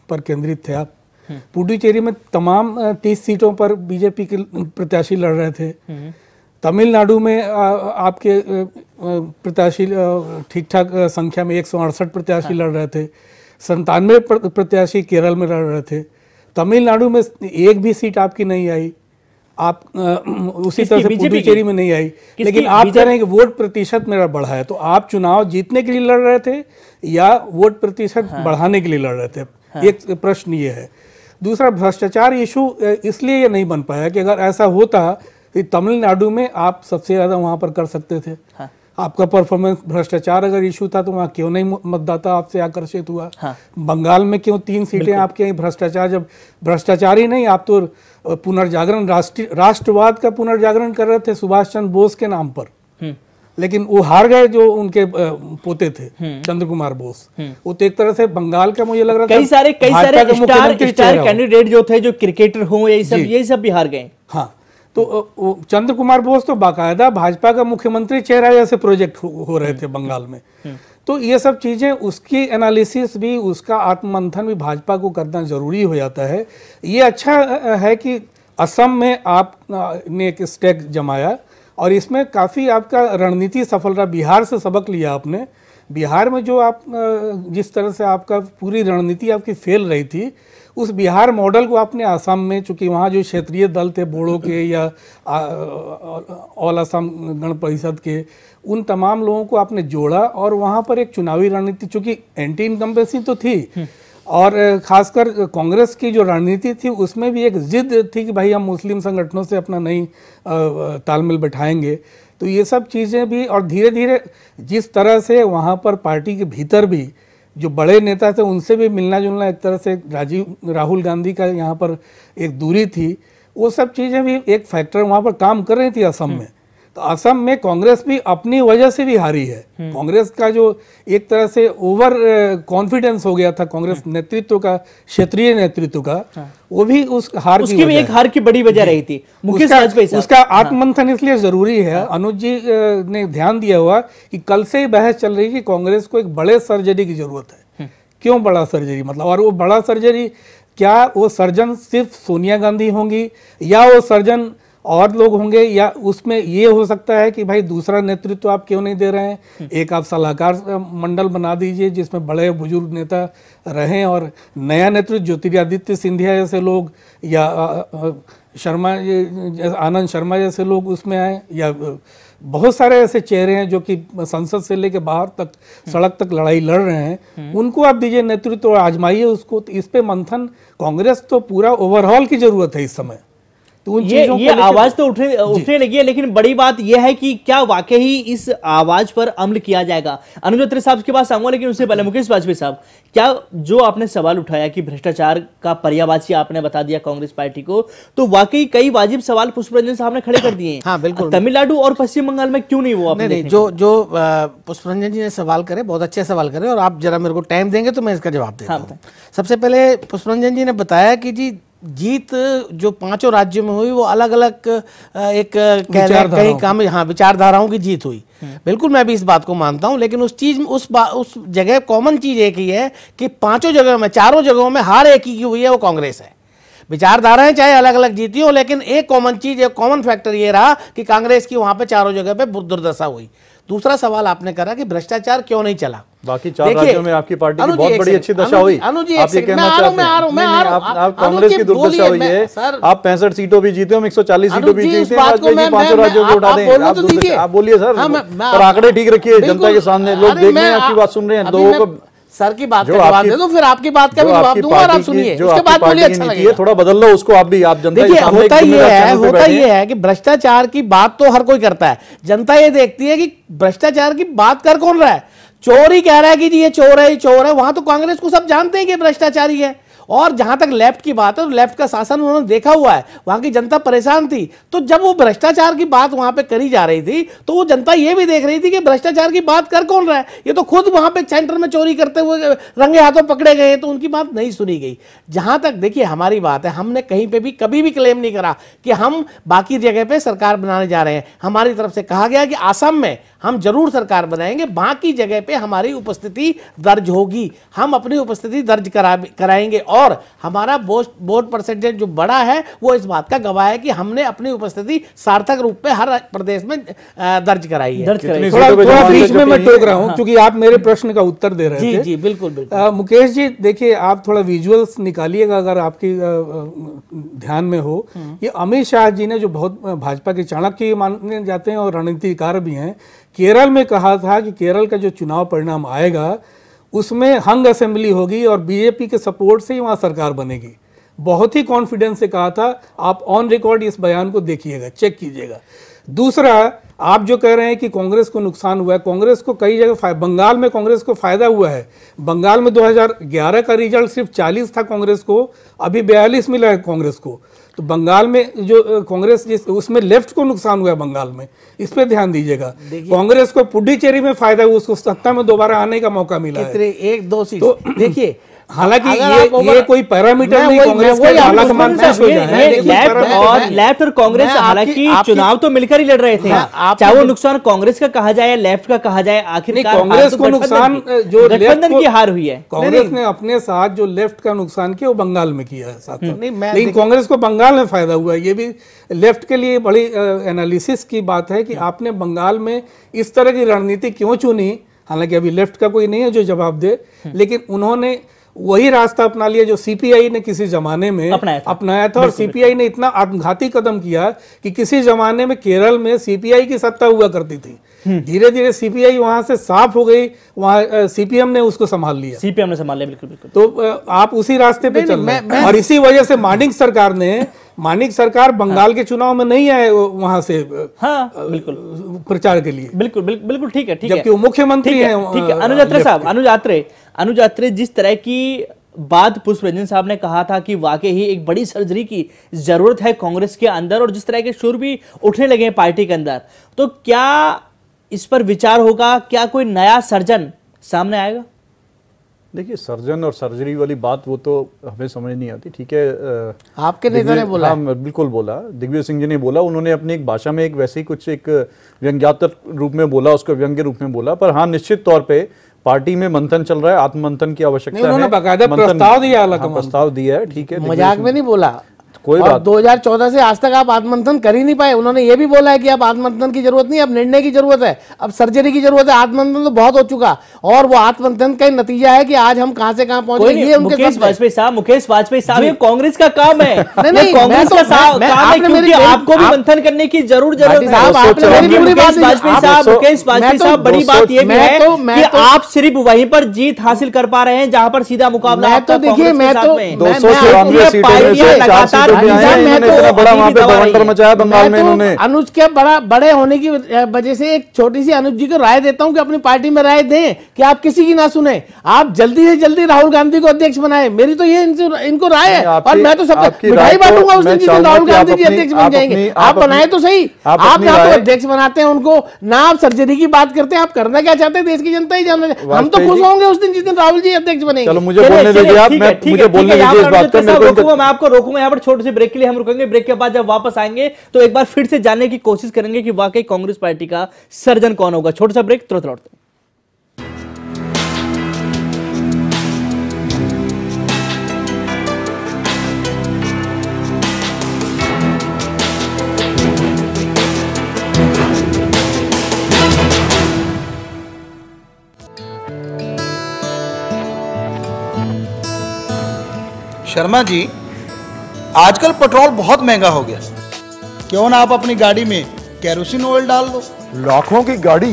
पर केंद्रित थे आप पुडुचेरी में तमाम तीस सीटों पर बीजेपी के प्रत्याशी लड़ रहे थे तमिलनाडु में आ, आपके प्रत्याशी ठीक ठाक संख्या में एक प्रत्याशी हाँ। लड़ रहे थे संतानवे प्रत्याशी केरल में लड़ रहे थे तमिलनाडु में एक भी सीट आपकी नहीं आई आप उसी तरह से पुडुचेरी में नहीं आई लेकिन आप कह रहे हैं कि वोट प्रतिशत मेरा बढ़ा है तो आप चुनाव जीतने के लिए लड़ रहे थे या वोट प्रतिशत हाँ। बढ़ाने के लिए लड़ रहे थे हाँ। एक प्रश्न ये है दूसरा भ्रष्टाचार इशू इसलिए ये नहीं बन पाया कि अगर ऐसा होता तो तमिलनाडु में आप सबसे ज़्यादा वहाँ पर कर सकते थे हाँ। आपका परफॉर्मेंस भ्रष्टाचार अगर इशू था तो वहाँ क्यों नहीं मतदाता आपसे आकर्षित हुआ हाँ। बंगाल में क्यों तीन सीटें आपके यहाँ भ्रष्टाचार जब भ्रष्टाचार ही नहीं आप तो पुनर्जागरण राष्ट्रीय राष्ट्रवाद का पुनर्जागरण कर रहे थे सुभाष चंद्र बोस के नाम पर हम्म। लेकिन वो हार गए जो उनके पोते थे हम्म। चंद्र कुमार बोस हम्म। वो तो एक तरह से बंगाल का मुझे लग रहा कई सारे कई सारे स्टार कैंडिडेट जो थे जो क्रिकेटर हो ये सब ये सब भी हार गए हाँ तो चंद्र कुमार बोस तो बाकायदा भाजपा का मुख्यमंत्री चेहरा जैसे प्रोजेक्ट हो, हो रहे थे बंगाल में हम्म। तो ये सब चीज़ें उसकी एनालिसिस भी उसका आत्ममंथन भी भाजपा को करना ज़रूरी हो जाता है ये अच्छा है कि असम में आप ने एक स्टेक जमाया और इसमें काफ़ी आपका रणनीति सफल रहा बिहार से सबक लिया आपने बिहार में जो आप जिस तरह से आपका पूरी रणनीति आपकी फेल रही थी उस बिहार मॉडल को आपने आसाम में चूँकि वहाँ जो क्षेत्रीय दल थे बोड़ो के या ऑल आसाम गण परिषद के उन तमाम लोगों को आपने जोड़ा और वहाँ पर एक चुनावी रणनीति चूँकि एंटी इनकम्बेसी तो थी और खासकर कांग्रेस की जो रणनीति थी उसमें भी एक जिद थी कि भाई हम मुस्लिम संगठनों से अपना नई तालमेल बैठाएंगे तो ये सब चीज़ें भी और धीरे धीरे जिस तरह से वहाँ पर पार्टी के भीतर भी जो बड़े नेता थे उनसे भी मिलना जुलना एक तरह से राजीव राहुल गांधी का यहाँ पर एक दूरी थी वो सब चीज़ें भी एक फैक्टर वहाँ पर काम कर रही थी असम में तो असम में कांग्रेस भी अपनी वजह से भी हारी है हम्म। कांग्रेस का जो एक तरह से ओवर कॉन्फिडेंस हो गया था कांग्रेस हम्म। नेतृत्व का क्षेत्रीय नेतृत्व का हाँ। वो भी उस हार उसकी भी एक हार की बड़ी वजह रही थी उसका, उसका हाँ। आत्ममंथन इसलिए जरूरी है हाँ। अनुज जी ने ध्यान दिया हुआ कि कल से ही बहस चल रही कि कांग्रेस को एक बड़े सर्जरी की जरूरत है हम्म। क्यों बड़ा सर्जरी मतलब और वो बड़ा सर्जरी क्या वो सर्जन सिर्फ सोनिया गांधी होंगी या वो सर्जन और लोग होंगे या उसमें ये हो सकता है कि भाई दूसरा नेतृत्व तो आप क्यों नहीं दे रहे हैं एक आप सलाहकार मंडल बना दीजिए जिसमें बड़े बुजुर्ग नेता रहें और नया नेतृत्व ज्योतिरादित्य सिंधिया जैसे लोग या शर्मा आनंद शर्मा जैसे लोग उसमें आए या बहुत सारे ऐसे चेहरे हैं जो कि संसद से लेकर बाहर तक सड़क तक लड़ाई लड़ रहे हैं हम्म। उनको आप दीजिए नेतृत्व तो आजमाइए उसको तो इस पे मंथन कांग्रेस तो पूरा ओवरऑल की जरूरत है इस समय तो उन ये, ये आवाज तो उठने उठने लगी है लेकिन बड़ी बात यह है कि क्या वाकई इस आवाज पर अमल किया जाएगा अनुज अत्री साहब के पास आऊंगा लेकिन उससे पहले मुकेश वाजपेयी साहब क्या जो आपने सवाल उठाया कि भ्रष्टाचार का पर्यावाची आपने बता दिया कांग्रेस पार्टी को तो वाकई कई वाजिब सवाल पुष्प रंजन साहब ने खड़े कर दिए हाँ बिल्कुल तमिलनाडु और पश्चिम बंगाल में क्यों नहीं वो आपने नहीं, जो पुष्प रंजन जी ने सवाल करे बहुत अच्छे सवाल करे और आप जरा मेरे को टाइम देंगे तो मैं इसका जवाब देता हाँ, हूँ सबसे पहले पुष्प रंजन जी ने बताया कि जी जीत जो पांचों राज्यों में हुई वो अलग अलग एक कह रहे कहीं काम हाँ विचारधाराओं की जीत हुई हम्म। बिल्कुल मैं भी इस बात को मानता हूं लेकिन उस चीज उस उस जगह कॉमन चीज एक ही है कि पांचों जगहों में चारों जगहों में हार एक ही की हुई है वो कांग्रेस है विचारधाराएं चाहे अलग अलग जीती हो लेकिन एक कॉमन चीज एक कॉमन फैक्टर ये रहा कि कांग्रेस की वहां पर चारों जगह पर दुर्दशा हुई दूसरा सवाल आपने करा कि भ्रष्टाचार क्यों नहीं चला बाकी चार राज्यों में आपकी पार्टी की बहुत बड़ी अच्छी दशा हुई आप ये कहना चाहते हैं कांग्रेस की दुर्दशा हुई है आप पैंसठ सीटों भी जीते हो एक सौ चालीस सीटों भी जीते हैं पांचों राज्यों को उठा दें तो आप बोलिए सर हाँ, आंकड़े ठीक रखिए जनता के सामने लोग देख रहे हैं आपकी बात सुन रहे हैं लोगों को सर की बात का जवाब दे दो तो फिर आपकी बात का भी जवाब दूंगा और आप सुनिए उसके बाद बोलिए अच्छा लगेगा थोड़ा बदल लो उसको आप भी आप जनता देखिए होता ये है होता ये है कि भ्रष्टाचार की बात तो हर कोई करता है जनता ये देखती है कि भ्रष्टाचार की बात कर कौन रहा है चोर ही कह रहा है कि जी ये चोर है ये चोर है वहां तो कांग्रेस को सब जानते हैं कि भ्रष्टाचारी है और जहां तक लेफ्ट की बात है तो लेफ्ट का शासन उन्होंने देखा हुआ है वहां की जनता परेशान थी तो जब वो भ्रष्टाचार की बात वहां पे करी जा रही थी तो वो जनता ये भी देख रही थी कि भ्रष्टाचार की बात कर कौन रहा है ये तो खुद वहां पे सेंटर में चोरी करते हुए रंगे हाथों पकड़े गए तो उनकी बात नहीं सुनी गई जहां तक देखिए हमारी बात है हमने कहीं पर भी कभी भी क्लेम नहीं करा कि हम बाकी जगह पर सरकार बनाने जा रहे हैं हमारी तरफ से कहा गया कि आसाम में हम जरूर सरकार बनाएंगे बाकी जगह पर हमारी उपस्थिति दर्ज होगी हम अपनी उपस्थिति दर्ज करा कराएंगे और और हमारा वोट परसेंटेज जो बड़ा है वो इस बात का गवाह है कि हमने अपनी उपस्थिति सार्थक रूप में हर प्रदेश में दर्ज कराई है टोक रहा हूँ हाँ। क्योंकि आप मेरे प्रश्न का उत्तर दे रहे जी, जी बिल्कुल बिल्कुल मुकेश जी देखिए आप थोड़ा विजुअल्स निकालिएगा अगर आपकी ध्यान में हो हम्म। ये अमित शाह जी ने जो बहुत भाजपा के चाणक्य माने जाते हैं और रणनीतिकार भी हैं केरल में कहा था कि केरल का जो चुनाव परिणाम आएगा उसमें हंग असेंबली होगी और बीजेपी के सपोर्ट से ही वहाँ सरकार बनेगी बहुत ही कॉन्फिडेंस से कहा था आप ऑन रिकॉर्ड इस बयान को देखिएगा चेक कीजिएगा दूसरा आप जो कह रहे हैं कि कांग्रेस को नुकसान हुआ है कांग्रेस को कई जगह बंगाल में कांग्रेस को फायदा हुआ है बंगाल में 2011 का रिजल्ट सिर्फ 40 था कांग्रेस को अभी 42 मिला है कांग्रेस को तो बंगाल में जो कांग्रेस जिस उसमें लेफ्ट को नुकसान हुआ बंगाल में इस पर ध्यान दीजिएगा कांग्रेस को पुडुचेरी में फायदा हुआ उसको सत्ता में दोबारा आने का मौका मिला कितने एक दो सीट तो, देखिए हाँ, हालांकि ये, ये कोई पैरामीटर नहीं कांग्रेस लेफ्ट और लेफ्ट और कांग्रेस हालांकि चुनाव तो मिलकर ही लड़ रहे थे चाहे वो नुकसान कांग्रेस का कहा जाए लेफ्ट का कहा जाए आखिर कांग्रेस को नुकसान जो गठबंधन की हार हुई है कांग्रेस ने अपने साथ जो लेफ्ट का नुकसान किया वो बंगाल में किया है साथ लेकिन कांग्रेस को बंगाल में फायदा हुआ ये भी लेफ्ट के लिए बड़ी एनालिसिस की बात है कि हाँ। आपने बंगाल में इस तरह की रणनीति क्यों चुनी हालांकि अभी लेफ्ट का कोई नहीं है जो जवाब दे हाँ। लेकिन उन्होंने वही रास्ता अपना लिया जो सीपीआई ने किसी जमाने में अपनाया था, अपनाया था और सीपीआई ने इतना आत्मघाती कदम किया कि किसी जमाने में केरल में सीपीआई की सत्ता हुआ करती थी धीरे धीरे सीपीआई वहां से साफ हो गई वहां सीपीएम ने उसको संभाल लिया सीपीएम ने संभाल लिया बिल्कुल बिल्कुल तो आप उसी रास्ते पे चल रहे और इसी वजह से मार्डिंग सरकार ने मानिक सरकार हाँ। बंगाल हाँ। के चुनाव में नहीं आए वहां से हाँ बिल्कुल प्रचार के लिए बिल्कुल बिल्कुल ठीक है ठीक है वो मुख्यमंत्री हैं ठीक है, अनुजात्रे साहब अनुजात्रे अनुजात्रे जिस तरह की बात पुष्प रंजन साहब ने कहा था कि वाकई ही एक बड़ी सर्जरी की जरूरत है कांग्रेस के अंदर और जिस तरह के शुर भी उठने लगे हैं पार्टी के अंदर तो क्या इस पर विचार होगा क्या कोई नया सर्जन सामने आएगा देखिए सर्जन और सर्जरी वाली बात वो तो हमें समझ नहीं आती ठीक है आपके नेता ने बोला हाँ, बिल्कुल बोला दिग्विजय सिंह जी ने बोला उन्होंने अपनी एक भाषा में एक वैसे ही कुछ एक व्यंग्यात्मक रूप में बोला उसको व्यंग्य रूप में बोला पर हाँ निश्चित तौर पर पार्टी में मंथन चल रहा है आत्ममंथन की आवश्यकता है हाँ, प्रस्ताव दिया है ठीक है मजाक में नहीं बोला कोई बात 2014 से आज तक आप आत्मंथन कर ही नहीं पाए उन्होंने ये भी बोला है कि अब आत्मंथन की जरूरत नहीं अब निर्णय की जरूरत है अब सर्जरी की जरूरत है आत्मंथन तो बहुत हो चुका और वो आत्मंथन का नतीजा है कि आज हम कहां से कहां पहुंचे ये उनके वाजपेयी साहब मुकेश वाजपेयी साहब ये कांग्रेस का काम है *laughs* कांग्रेस तो- का आपको भी मंथन करने की जरूर जरूरत है मुकेश वाजपेयी तो साहब बड़ी बात भी है तो- कि आप सिर्फ वहीं पर जीत हासिल कर पा रहे हैं जहां पर सीधा मुकाबला है तो देखिए मैं तो दो सौ लगातार भी आए इन्होंने तो इतना बड़ा वहाँ पे बवंडर मचाया बंगाल में तो इन्होंने अनुज के बड़ा बड़े होने की वजह से एक छोटी सी अनुज जी को राय देता हूँ कि अपनी पार्टी में राय दें कि आप किसी की ना सुने आप जल्दी से जल्दी राहुल गांधी को अध्यक्ष बनाए मेरी तो ये इनको राय है और मैं तो सब मिठाई बांटूंगा उस दिन राहुल गांधी जी अध्यक्ष बन जाएंगे आप बनाए तो सही आप ना तो अध्यक्ष बनाते हैं उनको ना आप सर्जरी की बात करते हैं आप करना क्या चाहते हैं देश की जनता ही जानना हम तो खुश होंगे उस दिन जिस दिन राहुल जी अध्यक्ष बनेंगे मुझे बोलने दीजिए आप मुझे बोलने दीजिए इस बात पर मैं आपको रोकूंगा यहाँ पर छोटे से ब्रेक के लिए हम रुकेंगे ब्रेक के बाद जब वापस आएंगे तो एक बार फिर से जानने की कोशिश करेंगे कि वाकई कांग्रेस पार्टी का सर्जन कौन होगा छोटा सा ब्रेक तुरंत लौटते शर्मा जी आजकल पेट्रोल बहुत महंगा हो गया क्यों ना आप अपनी गाड़ी में कैरोसिन ऑयल डाल दो लाखों की गाड़ी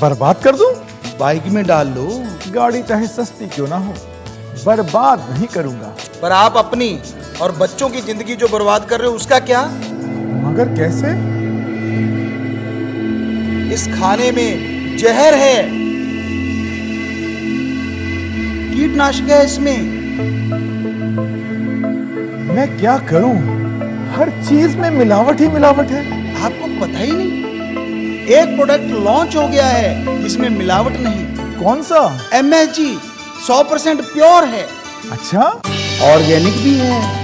बर्बाद कर दो बाइक में डाल लो गाड़ी चाहे सस्ती क्यों ना हो बर्बाद नहीं करूंगा पर आप अपनी और बच्चों की जिंदगी जो बर्बाद कर रहे हो उसका क्या मगर कैसे इस खाने में जहर है कीटनाशक है इसमें मैं क्या करूं? हर चीज में मिलावट ही मिलावट है आपको पता ही नहीं एक प्रोडक्ट लॉन्च हो गया है जिसमें मिलावट नहीं कौन सा एम एच जी सौ परसेंट प्योर है अच्छा ऑर्गेनिक भी है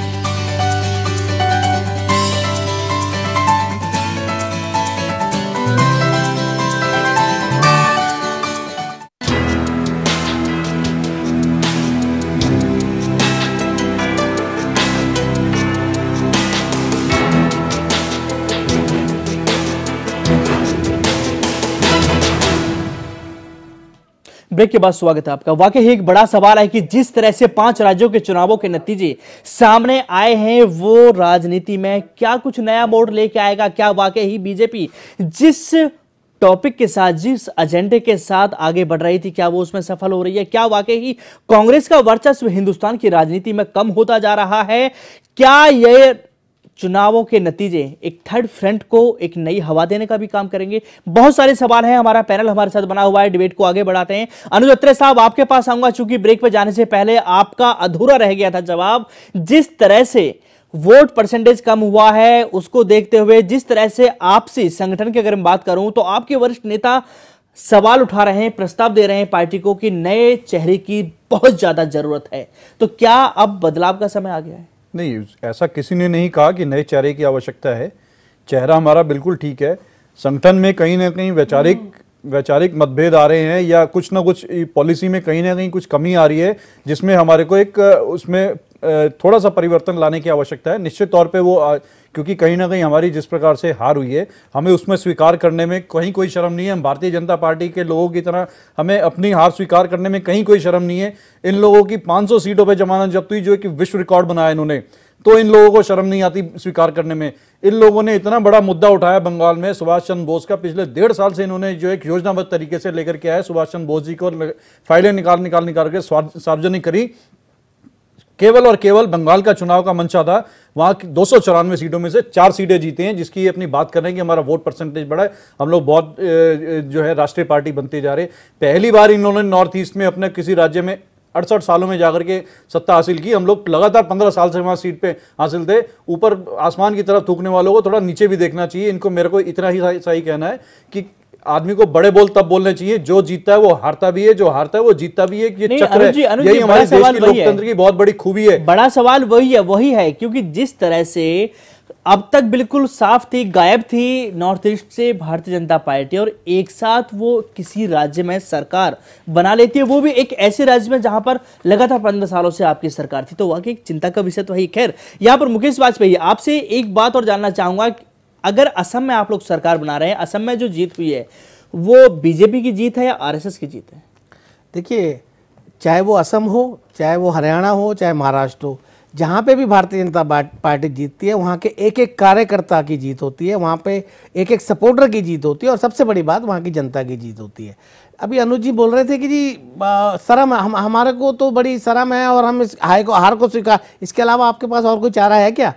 ब्रेक के बाद स्वागत है आपका वाकई एक बड़ा सवाल है कि जिस तरह से पांच राज्यों के चुनावों के नतीजे सामने आए हैं वो राजनीति में क्या कुछ नया मोड़ लेके आएगा क्या वाकई ही बीजेपी जिस टॉपिक के साथ जिस एजेंडे के साथ आगे बढ़ रही थी क्या वो उसमें सफल हो रही है क्या वाकई ही कांग्रेस का वर्चस्व हिंदुस्तान की राजनीति में कम होता जा रहा है क्या ये चुनावों के नतीजे एक थर्ड फ्रंट को एक नई हवा देने का भी काम करेंगे बहुत सारे सवाल हैं हमारा पैनल हमारे साथ बना हुआ है डिबेट को आगे बढ़ाते हैं अनुज अत्रे साहब आपके पास आऊंगा चूंकि ब्रेक पर जाने से पहले आपका अधूरा रह गया था जवाब जिस तरह से वोट परसेंटेज कम हुआ है उसको देखते हुए जिस तरह से आपसी संगठन की अगर मैं बात करूं तो आपके वरिष्ठ नेता सवाल उठा रहे हैं प्रस्ताव दे रहे हैं पार्टी को कि नए चेहरे की बहुत ज्यादा जरूरत है तो क्या अब बदलाव का समय आ गया है नहीं ऐसा किसी ने नहीं कहा कि नए चेहरे की आवश्यकता है चेहरा हमारा बिल्कुल ठीक है संगठन में कहीं ना कहीं वैचारिक हम्म। वैचारिक मतभेद आ रहे हैं या कुछ ना कुछ पॉलिसी में कहीं ना कहीं कुछ कमी आ रही है जिसमें हमारे को एक उसमें थोड़ा सा परिवर्तन लाने की आवश्यकता है निश्चित तौर पे वो क्योंकि कहीं ना कहीं हमारी जिस प्रकार से हार हुई है हमें उसमें स्वीकार करने में कहीं कोई शर्म नहीं है हम भारतीय जनता पार्टी के लोगों की तरह हमें अपनी हार स्वीकार करने में कहीं कोई शर्म नहीं है इन लोगों की 500 सीटों पर जमानत जब्त हुई जो कि विश्व रिकॉर्ड बनाया इन्होंने तो इन लोगों को शर्म नहीं आती स्वीकार करने में इन लोगों ने इतना बड़ा मुद्दा उठाया बंगाल में सुभाष चंद्र बोस का पिछले डेढ़ साल से इन्होंने जो एक योजनाबद्ध तरीके से लेकर के आया सुभाष चंद्र बोस जी को फाइलें निकाल निकाल निकाल के सार्वजनिक करी केवल और केवल बंगाल का चुनाव का मंचा था वहाँ दो सौ सीटों में से चार सीटें जीते हैं जिसकी अपनी बात करें कि हमारा वोट परसेंटेज बढ़ा है हम लोग बहुत जो है राष्ट्रीय पार्टी बनते जा रहे पहली बार इन्होंने नॉर्थ ईस्ट में अपने किसी राज्य में अड़सठ सालों में जाकर के सत्ता हासिल की हम लोग लगातार पंद्रह साल से वहाँ सीट पे हासिल थे ऊपर आसमान की तरफ थूकने वालों को थोड़ा नीचे भी देखना चाहिए इनको मेरे को इतना ही सही कहना है कि आदमी को बड़े बोल तब बोलने चाहिए जो जीतता है वो हारता भी है जो हारता है वो जीतता भी है ये चक्र है यही हमारे देश की लोकतंत्र की बहुत बड़ी खूबी है बड़ा सवाल वही है वही है क्योंकि जिस तरह से अब तक बिल्कुल साफ थी गायब थी नॉर्थ ईस्ट से भारतीय जनता पार्टी और एक साथ वो किसी राज्य में सरकार बना लेती है वो भी एक ऐसे राज्य में जहां पर लगातार पंद्रह सालों से आपकी सरकार थी तो वाकई चिंता का विषय तो है खैर यहां पर मुकेश वाजपेयी आपसे एक बात और जानना चाहूंगा अगर असम में आप लोग सरकार बना रहे हैं असम में जो जीत हुई है वो बीजेपी की जीत है या आरएसएस की जीत है देखिए चाहे वो असम हो चाहे वो हरियाणा हो चाहे महाराष्ट्र हो जहाँ पे भी भारतीय जनता पार्टी जीतती है वहाँ के एक एक कार्यकर्ता की जीत होती है वहाँ पे एक एक सपोर्टर की जीत होती है और सबसे बड़ी बात वहाँ की जनता की जीत होती है अभी अनुज जी बोल रहे थे कि जी शरम हम हमारे को तो बड़ी शरम है और हम इस हाय को हार को स्वीकार इसके अलावा आपके पास और कोई चारा है क्या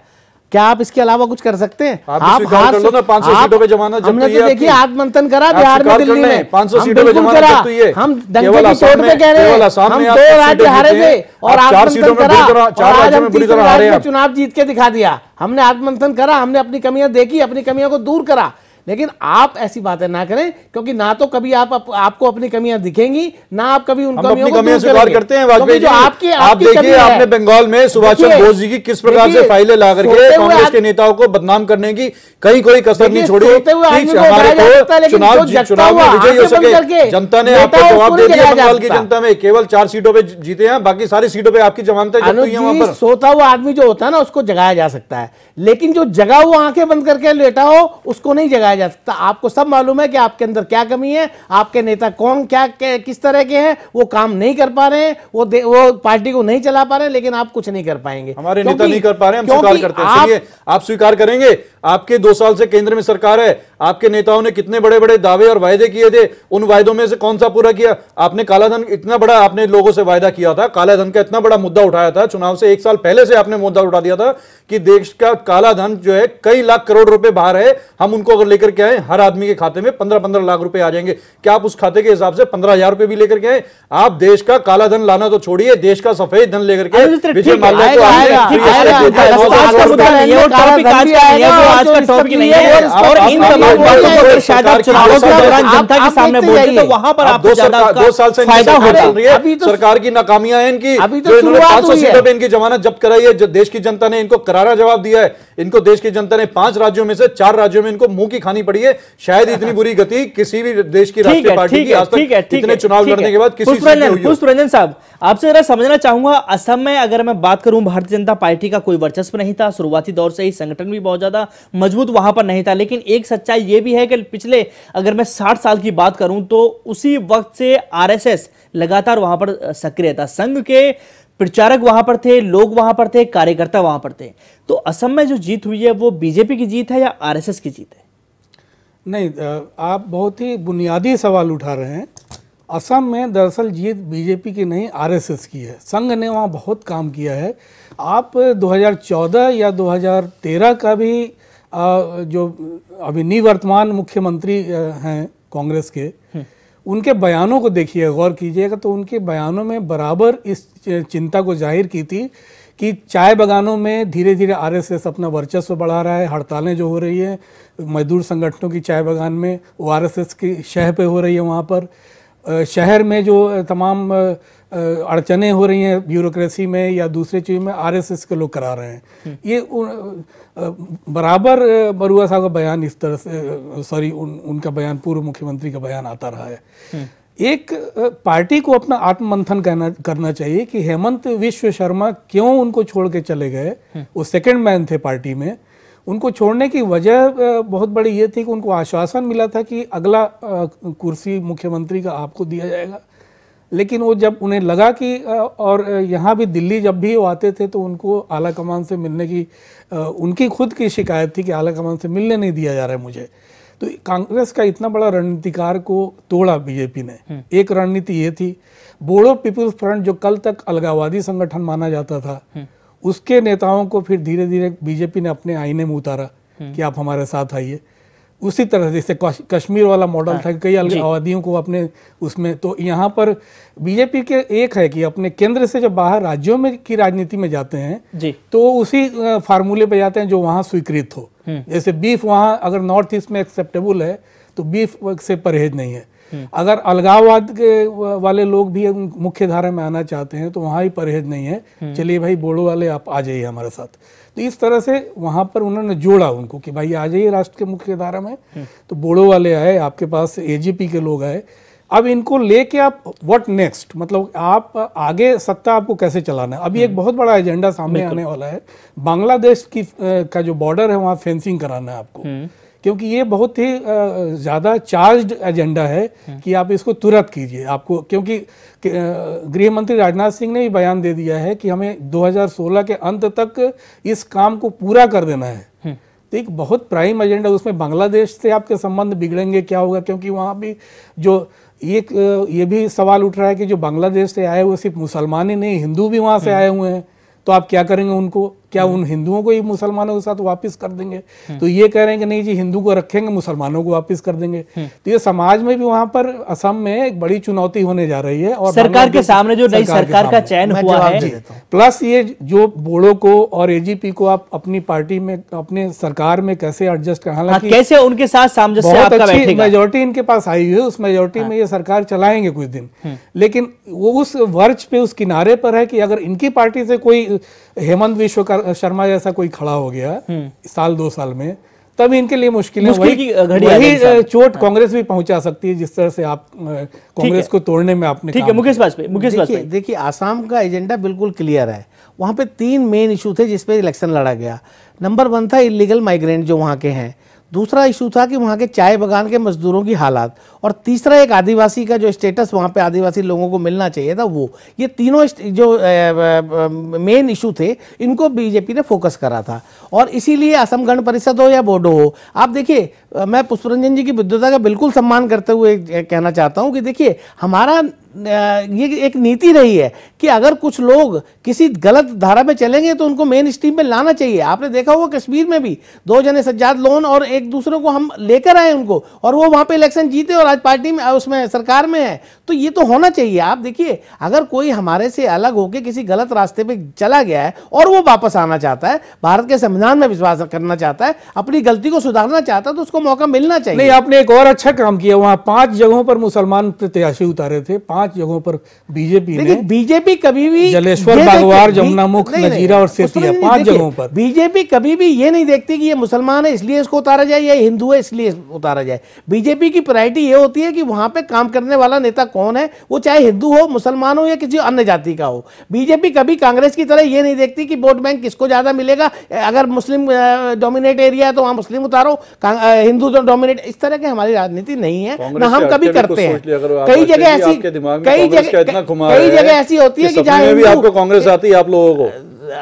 क्या आप इसके अलावा कुछ कर सकते हैं आप, आप हार लो ना 500 सीटों पे जमाना जब हमने तो, तो देखिए आत्मंथन करा बिहार में दिल्ली में 500 सीटों पे जमाना तो ये हम दंगे की चोट पे कह रहे हैं हम दो राज्य हारे थे और आत्ममंथन करा चार में तरह हारे चुनाव जीत के दिखा दिया हमने आत्मंथन करा हमने अपनी कमियां देखी अपनी कमियों को दूर करा लेकिन आप ऐसी बातें ना करें क्योंकि ना तो कभी आप, आप आपको अपनी कमियां दिखेंगी ना आप कभी उन कमियों को कमियां स्वीकार करते हैं वाजपेयी जी आपकी आप देखिए आपने बंगाल में सुभाष चंद्र बोस जी की किस प्रकार से फाइलें ला करके कांग्रेस के नेताओं को बदनाम करने की कहीं कोई कसर नहीं छोड़ी हमारे को तो चुनाव चुनाव में विजयी हो सके जनता ने आपको जवाब दे दिया बंगाल की जनता में केवल चार सीटों पर जीते हैं बाकी सारी सीटों पर आपकी जमानत सोता हुआ आदमी जो होता है ना उसको जगाया जा सकता है लेकिन जो जगा हुआ आंखें बंद करके लेटा हो उसको नहीं जगाया बताया जा सकता तो आपको सब मालूम है कि आपके अंदर क्या कमी है आपके नेता कौन क्या किस तरह के हैं वो काम नहीं कर पा रहे हैं वो वो पार्टी को नहीं चला पा रहे लेकिन आप कुछ नहीं कर पाएंगे हमारे नेता नहीं कर पा रहे हैं हम स्वीकार करते हैं आप स्वीकार करेंगे आपके दो साल से केंद्र में सरकार है आपके नेताओं ने कितने बड़े बड़े दावे और वायदे किए थे उन वायदों में से कौन सा पूरा किया आपने कालाधन इतना बड़ा आपने लोगों से वायदा किया था कालाधन का इतना बड़ा मुद्दा उठाया था चुनाव से एक साल पहले से आपने मुद्दा उठा दिया था कि देश का कालाधन जो है कई लाख करोड़ रुपए बाहर है हम उनको अगर लेकर के आए हर आदमी के खाते में पंद्रह पंद्रह लाख रुपए आ जाएंगे क्या आप उस खाते के हिसाब से पंद्रह हजार रुपए भी लेकर के आए आप देश का कालाधन लाना तो छोड़िए देश का सफेद धन लेकर के तो विजय माल्या को आज का की नहीं है और इन तमाम बातों को अगर शायद आप चुनावों के दौरान जनता के सामने बोलते तो वहां पर आपको ज्यादा दो साल से फायदा होता है तो सरकार की नाकामियां हैं इनकी अभी तो इन्होंने पांच सौ सीटों पर इनकी जमानत जब्त कराई है जो देश की जनता ने इनको करारा जवाब दिया है इनको देश की जनता ने पांच राज्यों में से चार राज्यों में इनको मुंह की खानी पड़ी है शायद इतनी बुरी गति किसी भी देश की राष्ट्रीय पार्टी की आज तक इतने चुनाव लड़ने के बाद किसी रंजन साहब आपसे जरा समझना चाहूंगा असम में अगर मैं बात करूं भारतीय जनता पार्टी का कोई वर्चस्व नहीं था शुरुआती दौर से ही संगठन भी बहुत ज्यादा मजबूत वहां पर नहीं था लेकिन एक सच्चाई ये भी है कि पिछले अगर मैं साठ साल की बात करूं तो उसी वक्त से आरएसएस लगातार वहां पर सक्रिय था संघ के प्रचारक वहां पर थे लोग वहां पर थे कार्यकर्ता वहां पर थे तो असम में जो जीत हुई है वो बीजेपी की जीत है या आरएसएस की जीत है नहीं आप बहुत ही बुनियादी सवाल उठा रहे हैं असम में दरअसल जीत बीजेपी की नहीं आरएसएस की है संघ ने वहाँ बहुत काम किया है आप 2014 या 2013 का भी जो अभी निवर्तमान मुख्यमंत्री हैं कांग्रेस के हम्म। उनके बयानों को देखिए गौर कीजिएगा तो उनके बयानों में बराबर इस चिंता को जाहिर की थी कि चाय बगानों में धीरे धीरे आरएसएस अपना वर्चस्व बढ़ा रहा है हड़तालें जो हो रही हैं मजदूर संगठनों की चाय बगान में वो आरएसएस की शह पे हो रही है वहाँ पर शहर में जो तमाम अड़चने हो रही हैं ब्यूरोक्रेसी में या दूसरे चीज में आरएसएस के लोग करा रहे हैं हम्म। ये उन, बराबर बरुआ साहब का बयान इस तरह से सॉरी उन, उनका बयान पूर्व मुख्यमंत्री का बयान आता रहा है हम्म। एक पार्टी को अपना आत्म मंथन करना करना चाहिए कि हेमंत विश्व शर्मा क्यों उनको छोड़ के चले गए हम्म। वो सेकेंड मैन थे पार्टी में उनको छोड़ने की वजह बहुत बड़ी ये थी कि उनको आश्वासन मिला था कि अगला कुर्सी मुख्यमंत्री का आपको दिया जाएगा लेकिन वो जब उन्हें लगा कि और यहाँ भी दिल्ली जब भी वो आते थे तो उनको आला कमान से मिलने की उनकी खुद की शिकायत थी कि आला कमान से मिलने नहीं दिया जा रहा है मुझे तो कांग्रेस का इतना बड़ा रणनीतिकार को तोड़ा बीजेपी ने हम्म। एक रणनीति ये थी बोडो पीपुल्स फ्रंट जो कल तक अलगावादी संगठन माना जाता था हम्म। उसके नेताओं को फिर धीरे धीरे बीजेपी ने अपने आईने में उतारा हम्म। कि आप हमारे साथ आइए उसी तरह जैसे कश्मीर वाला मॉडल हाँ। था कई आबादियों को अपने उसमें तो यहाँ पर बीजेपी के एक है कि अपने केंद्र से जब बाहर राज्यों में की राजनीति में जाते हैं जी। तो उसी फार्मूले पे जाते हैं जो वहाँ स्वीकृत हो हम्म। जैसे बीफ वहाँ अगर नॉर्थ ईस्ट में एक्सेप्टेबल है तो बीफ से परहेज नहीं है हम्म। अगर अलगाववाद के वाले लोग भी मुख्य धारा में आना चाहते हैं तो वहाँ ही परहेज नहीं है हम्म। चलिए भाई बोड़ो वाले आप आ जाइए हमारे साथ तो इस तरह से वहां पर उन्होंने जोड़ा उनको कि भाई आ जाइए राष्ट्र के मुख्य धारा में तो बोड़ो वाले आए आपके पास एजीपी के लोग आए अब इनको लेके आप व्हाट नेक्स्ट मतलब आप आगे सत्ता आपको कैसे चलाना है अभी एक बहुत बड़ा एजेंडा सामने आने वाला है बांग्लादेश की का जो बॉर्डर है वहां फेंसिंग कराना है आपको हम्म। क्योंकि ये बहुत ही ज़्यादा चार्ज एजेंडा है हम्म। कि आप इसको तुरंत कीजिए आपको क्योंकि गृह मंत्री राजनाथ सिंह ने भी बयान दे दिया है कि हमें 2016 के अंत तक इस काम को पूरा कर देना है हम्म। तो एक बहुत प्राइम एजेंडा उसमें बांग्लादेश से आपके संबंध बिगड़ेंगे क्या होगा क्योंकि वहाँ भी जो एक ये भी सवाल उठ रहा है कि जो बांग्लादेश से आए हुए सिर्फ मुसलमान ही नहीं हिंदू भी वहाँ से हम्म। आए हुए हैं तो आप क्या करेंगे उनको क्या उन हिंदुओं को ही मुसलमानों के साथ वापस कर देंगे तो ये कह रहे हैं कि नहीं जी हिंदू को रखेंगे मुसलमानों को वापस कर देंगे तो ये समाज में भी वहां पर असम में एक बड़ी चुनौती होने जा रही है और सरकार के सामने जो नई सरकार, का चयन हुआ है प्लस ये जो बोड़ो को और एजीपी को आप अपनी पार्टी में अपने सरकार में कैसे एडजस्ट करना हाँ, कैसे उनके साथ सामंजस्य मेजोरिटी इनके पास आई हुई है उस मेजोरिटी हाँ। में ये सरकार चलाएंगे कुछ दिन हम्म। लेकिन वो उस वर्ष पे उस किनारे पर है कि अगर इनकी पार्टी से कोई हेमंत विश्व शर्मा जैसा कोई खड़ा हो गया हम्म। साल दो साल में तब इनके लिए मुश्किलें है वही, घड़ी वही चोट हाँ। कांग्रेस भी पहुंचा सकती है जिस तरह से आप कांग्रेस को तोड़ने में आपने ठीक है मुकेश वाजपेयी मुकेश वाजपेयी देखिए आसाम का एजेंडा बिल्कुल क्लियर है वहां पे तीन मेन इशू थे जिसपे इलेक्शन लड़ा गया नंबर वन था इलीगल माइग्रेंट जो वहां के हैं दूसरा इशू था कि वहाँ के चाय बागान के मजदूरों की हालात और तीसरा एक आदिवासी का जो स्टेटस वहाँ पे आदिवासी लोगों को मिलना चाहिए था वो ये तीनों जो मेन इशू थे इनको बीजेपी ने फोकस करा था और इसीलिए असम गण परिषद हो या बोडो हो आप देखिए मैं पुष्परंजन जी की विद्वता का बिल्कुल सम्मान करते हुए कहना चाहता हूँ कि देखिए हमारा ये एक नीति रही है कि अगर कुछ लोग किसी गलत धारा में चलेंगे तो उनको मेन स्ट्रीम में लाना चाहिए आपने देखा होगा कश्मीर में भी दो जने सज्जाद लोन और एक दूसरे को हम लेकर आए उनको और वो वहाँ पे इलेक्शन जीते और आज पार्टी में उसमें सरकार में है तो ये तो होना चाहिए आप देखिए अगर कोई हमारे से अलग होकर किसी गलत रास्ते पर चला गया है और वो वापस आना चाहता है भारत के संविधान में विश्वास करना चाहता है अपनी गलती को सुधारना चाहता है तो उसको मौका मिलना चाहिए नहीं आपने एक और अच्छा काम किया वहाँ पांच जगहों पर मुसलमान प्रत्याशी उतारे थे पांच पांच जगहों पर बीजेपी ने बीजेपी कभी भी जलेश्वर बागवार मुख नजीरा और सेतिया पांच जगहों पर बीजेपी कभी भी ये नहीं देखती कि ये मुसलमान है इसलिए इसको उतारा जाए या हिंदू है इसलिए उतारा जाए बीजेपी की प्रायोरिटी ये होती है कि वहां पे काम करने वाला नेता कौन है वो चाहे हिंदू हो मुसलमान हो या किसी अन्य जाति का हो बीजेपी कभी कांग्रेस की तरह ये नहीं देखती कि वोट बैंक किसको ज्यादा मिलेगा अगर मुस्लिम डोमिनेट एरिया है तो वहां मुस्लिम उतारो हिंदू डोमिनेट तो इस तरह की हमारी राजनीति नहीं है ना हम कभी करते हैं कई जगह ऐसी दिमाग कई जगह कई जगह ऐसी होती है कि जहाँ भी आपको कांग्रेस आती है आप लोगों को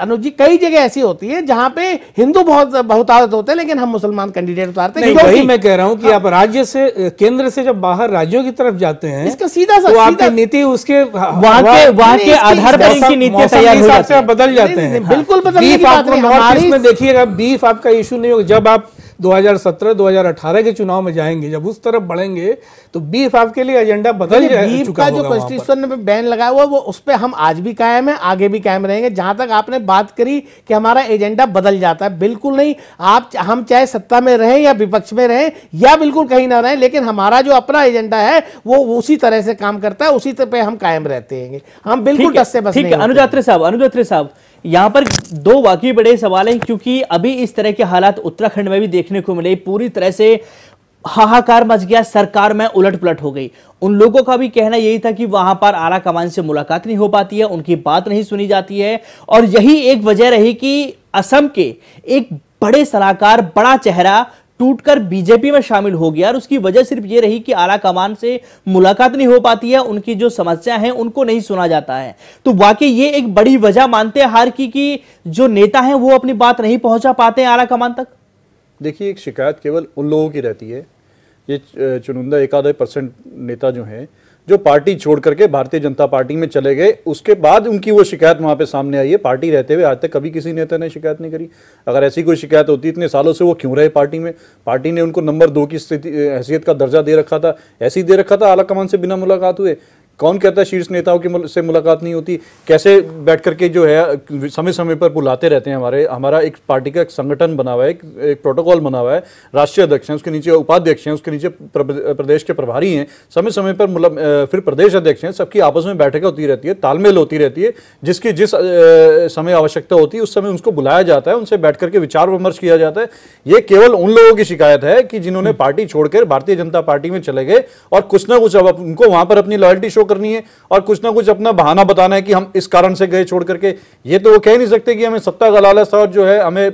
अनुज जी कई जगह ऐसी होती है जहाँ पे हिंदू बहुत बहुत आदत होते हैं लेकिन हम मुसलमान कैंडिडेट उतारते हैं वही मैं कह रहा हूँ कि हाँ। आप राज्य से केंद्र से जब बाहर राज्यों की तरफ जाते हैं इसका सीधा सा तो आपकी नीति उसके वहाँ के वहाँ के आधार पर इनकी नीति तैयार हो जाती है बदल जाते हैं बिल्कुल बदल बीफ आपको देखिएगा बीफ आपका इशू नहीं होगा जब आप 2017-2018 के चुनाव में जाएंगे जब उस तरफ बढ़ेंगे तो बीफ आपके लिए एजेंडा बदल चुका जो कॉन्स्टिट्यूशन में बैन लगाया हुआ वो उस पर हम आज भी कायम है आगे भी कायम रहेंगे जहां तक आपने बात करी कि हमारा एजेंडा बदल जाता है बिल्कुल नहीं आप हम चाहे सत्ता में रहें या विपक्ष में रहें या बिल्कुल कहीं ना रहें लेकिन हमारा जो अपना एजेंडा है वो उसी तरह से काम करता है उसी पे हम कायम रहते हैं हम बिल्कुल दस से बस साहब अनुजात्री साहब यहाँ पर दो वाकई बड़े सवाल हैं क्योंकि अभी इस तरह के हालात उत्तराखंड में भी देखने को मिले पूरी तरह से हाहाकार मच गया सरकार में उलट पुलट हो गई उन लोगों का भी कहना यही था कि वहां पर आला कमान से मुलाकात नहीं हो पाती है उनकी बात नहीं सुनी जाती है और यही एक वजह रही कि असम के एक बड़े सलाहकार बड़ा चेहरा टूटकर बीजेपी में शामिल हो गया और उसकी वजह सिर्फ ये रही कि आला कमान से मुलाकात नहीं हो पाती है उनकी जो समस्या है उनको नहीं सुना जाता है तो वाकई ये एक बड़ी वजह मानते हैं हार की कि जो नेता हैं वो अपनी बात नहीं पहुंचा पाते हैं आला कमान तक देखिए एक शिकायत केवल उन लोगों की रहती है ये चुनिंदा एक परसेंट नेता जो हैं जो पार्टी छोड़ करके भारतीय जनता पार्टी में चले गए उसके बाद उनकी वो शिकायत वहाँ पे सामने आई है पार्टी रहते हुए आज तक कभी किसी नेता ने शिकायत नहीं करी अगर ऐसी कोई शिकायत होती इतने सालों से वो क्यों रहे पार्टी में पार्टी ने उनको नंबर दो की स्थिति हैसियत का दर्जा दे रखा था ऐसी दे रखा था आला कमान से बिना मुलाकात हुए कौन कहता है शीर्ष नेताओं की से मुलाकात नहीं होती कैसे बैठ करके जो है समय समय पर बुलाते रहते हैं हमारे हमारा एक पार्टी का एक संगठन बना हुआ है एक, एक प्रोटोकॉल बना हुआ है राष्ट्रीय अध्यक्ष हैं उसके नीचे उपाध्यक्ष हैं उसके नीचे प्रदेश के प्रभारी हैं समय समय पर फिर प्रदेश अध्यक्ष हैं सबकी आपस में बैठकें होती रहती है तालमेल होती रहती है जिसकी जिस समय आवश्यकता होती है उस समय उसको बुलाया जाता है उनसे बैठ करके विचार विमर्श किया जाता है ये केवल उन लोगों की शिकायत है कि जिन्होंने हम्म। पार्टी छोड़कर भारतीय जनता पार्टी में चले गए और कुछ ना कुछ अब उनको वहां पर अपनी लॉयल्टी शो करनी है और कुछ ना कुछ अपना बहाना बताना है कि हम इस कारण से गए छोड़ करके ये तो वो कह नहीं सकते कि हमें सत्ता का लालच था और जो है हमें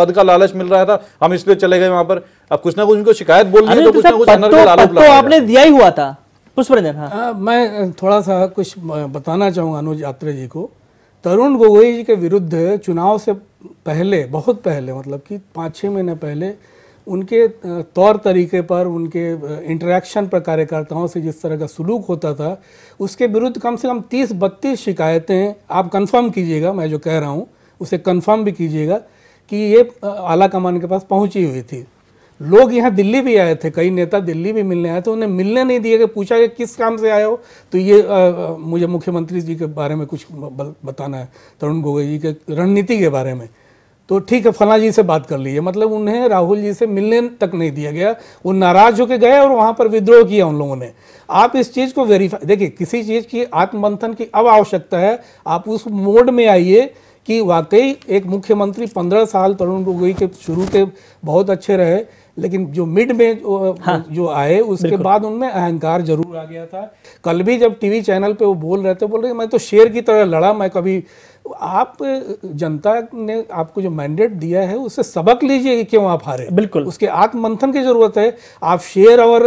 पद का लालच मिल रहा था हम इसलिए चले गए वहां पर अब कुछ ना कुछ उनको शिकायत बोल रही है तो, तो कुछ ना कुछ तो- तो आपने दिया ही हुआ था हाँ। मैं थोड़ा सा कुछ बताना चाहूंगा अनुज यात्रा जी को तरुण गोगोई जी के विरुद्ध चुनाव से पहले बहुत पहले मतलब कि पाँच छः महीने पहले उनके तौर तरीके पर उनके इंटरेक्शन पर कार्यकर्ताओं से जिस तरह का सलूक होता था उसके विरुद्ध कम से कम तीस बत्तीस शिकायतें आप कंफर्म कीजिएगा मैं जो कह रहा हूँ उसे कंफर्म भी कीजिएगा कि ये आला कमान के पास पहुँची हुई थी लोग यहाँ दिल्ली भी आए थे कई नेता दिल्ली भी मिलने आए थे उन्हें मिलने नहीं दिए कि पूछा कि किस काम से आए हो तो ये आ, मुझे मुख्यमंत्री जी के बारे में कुछ बताना है तरुण गोगोई जी के रणनीति के बारे में तो ठीक है फला जी से बात कर लीजिए मतलब उन्हें राहुल जी से मिलने तक नहीं दिया गया वो नाराज होकर गए और वहां पर विद्रोह किया उन लोगों ने आप इस चीज को वेरीफाई देखिए किसी चीज की आत्ममंथन की अब आवश्यकता है आप उस मोड में आइए कि वाकई एक मुख्यमंत्री पंद्रह साल तरुण गोगोई के शुरू के बहुत अच्छे रहे लेकिन जो मिड में जो, हाँ, जो आए उसके बाद उनमें अहंकार जरूर आ गया था कल भी जब टीवी चैनल पे वो बोल रहे थे बोल रहे मैं तो शेर की तरह लड़ा मैं कभी आप जनता ने आपको जो मैंडेट दिया है उससे सबक लीजिए कि क्यों आप हारे बिल्कुल उसके आत्ममंथन की जरूरत है आप शेर और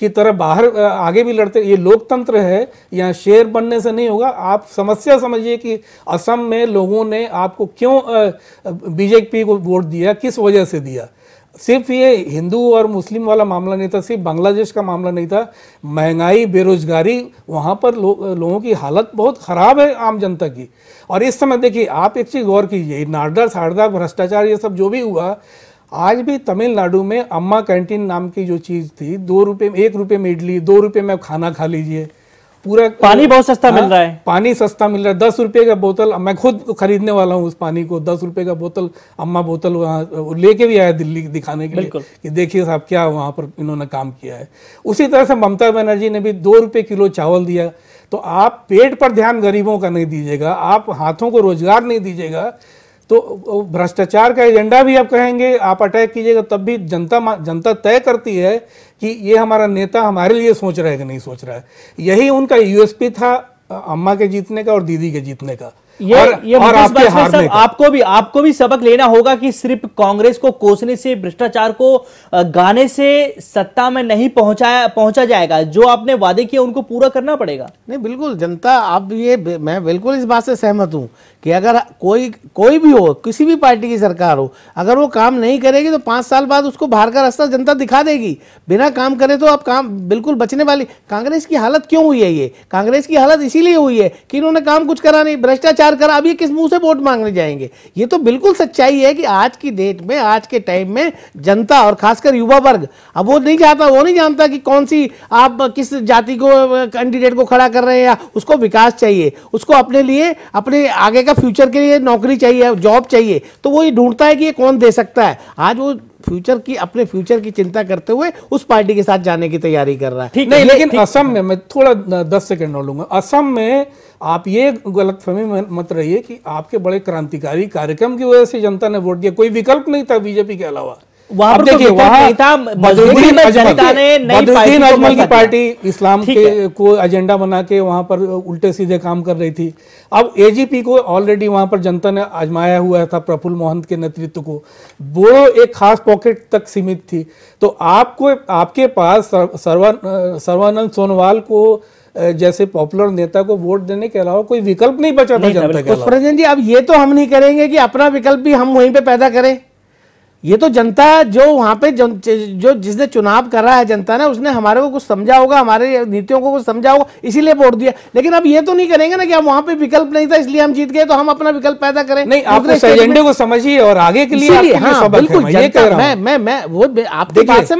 की तरह बाहर आगे भी लड़ते ये लोकतंत्र है यहाँ शेर बनने से नहीं होगा आप समस्या समझिए कि असम में लोगों ने आपको क्यों बीजेपी को वोट दिया किस वजह से दिया सिर्फ ये हिंदू और मुस्लिम वाला मामला नहीं था सिर्फ बांग्लादेश का मामला नहीं था महंगाई बेरोजगारी वहाँ पर लो, लोगों की हालत बहुत ख़राब है आम जनता की और इस समय देखिए आप एक चीज़ गौर कीजिए नारदा सारदा भ्रष्टाचार ये सब जो भी हुआ आज भी तमिलनाडु में अम्मा कैंटीन नाम की जो चीज़ थी दो रुपये एक रुपये में इडली दो रुपये में खाना खा लीजिए पूरा पानी बहुत सस्ता हाँ, मिल रहा है पानी सस्ता मिल रहा है दस रुपये का बोतल मैं खुद खरीदने वाला हूँ उस पानी को दस रुपये का बोतल अम्मा बोतल वहाँ लेके भी आया दिल्ली दिखाने के लिए कि देखिए साहब क्या वहाँ पर इन्होंने काम किया है उसी तरह से ममता बनर्जी ने भी दो रुपये किलो चावल दिया तो आप पेट पर ध्यान गरीबों का नहीं दीजिएगा आप हाथों को रोजगार नहीं दीजिएगा तो भ्रष्टाचार का एजेंडा भी आप कहेंगे आप अटैक कीजिएगा तब भी जनता जनता तय करती है कि ये हमारा नेता हमारे लिए सोच रहा है कि नहीं सोच रहा है यही उनका यूएसपी था अम्मा के जीतने का और दीदी के जीतने का ये और, ये और आपके हारने आपको भी आपको भी सबक लेना होगा कि सिर्फ कांग्रेस को कोसने से भ्रष्टाचार को गाने से सत्ता में नहीं पहुंचाया पहुंचा जाएगा जो आपने वादे किए उनको पूरा करना पड़ेगा नहीं बिल्कुल जनता आप ये मैं बिल्कुल इस बात से सहमत हूं कि अगर कोई कोई भी हो किसी भी पार्टी की सरकार हो अगर वो काम नहीं करेगी तो पांच साल बाद उसको बाहर का रास्ता जनता दिखा देगी बिना काम करे तो आप काम बिल्कुल बचने वाली कांग्रेस की हालत क्यों हुई है ये कांग्रेस की हालत इसीलिए हुई है कि इन्होंने काम कुछ करा नहीं भ्रष्टाचार विचार करा अब ये किस मुंह से वोट मांगने जाएंगे ये तो बिल्कुल सच्चाई है कि आज की डेट में आज के टाइम में जनता और खासकर युवा वर्ग अब वो नहीं चाहता वो नहीं जानता कि कौन सी आप किस जाति को कैंडिडेट को खड़ा कर रहे हैं या उसको विकास चाहिए उसको अपने लिए अपने आगे का फ्यूचर के लिए नौकरी चाहिए जॉब चाहिए तो वो ये ढूंढता है कि ये कौन दे सकता है आज वो फ्यूचर की अपने फ्यूचर की चिंता करते हुए उस पार्टी के साथ जाने की तैयारी कर रहा है नहीं लेकिन असम में मैं थोड़ा दस सेकंड और लूंगा असम में आप ये गलत फहमी मत रहिए कि आपके बड़े क्रांतिकारी कार्यक्रम की वजह से जनता ने वोट दिया कोई विकल्प नहीं था बीजेपी के अलावा वहां देखिए वहां जनता ने की पार्टी इस्लाम के को एजेंडा बना के वहां पर उल्टे सीधे काम कर रही थी अब एजीपी को ऑलरेडी वहां पर जनता ने आजमाया हुआ था प्रफुल्ल मोहंत के नेतृत्व को वो एक खास पॉकेट तक सीमित थी तो आपको आपके पास सर्वानंद सोनोवाल को जैसे पॉपुलर नेता को वोट देने के अलावा कोई विकल्प नहीं बचा था जनता के जी अब ये तो हम नहीं करेंगे कि अपना विकल्प भी हम वहीं पे पैदा करें ये तो जनता जो वहाँ पे जो, जो जिसने चुनाव करा है जनता ने उसने हमारे को कुछ समझा होगा हमारे नीतियों को कुछ समझा होगा इसीलिए वोट दिया लेकिन अब ये तो नहीं करेंगे ना कि अब वहाँ पे विकल्प नहीं था इसलिए हम जीत गए तो हम अपना विकल्प पैदा करें नहीं आप एजेंडे को समझिए और आगे के लिए हाँ, बिल्कुल वो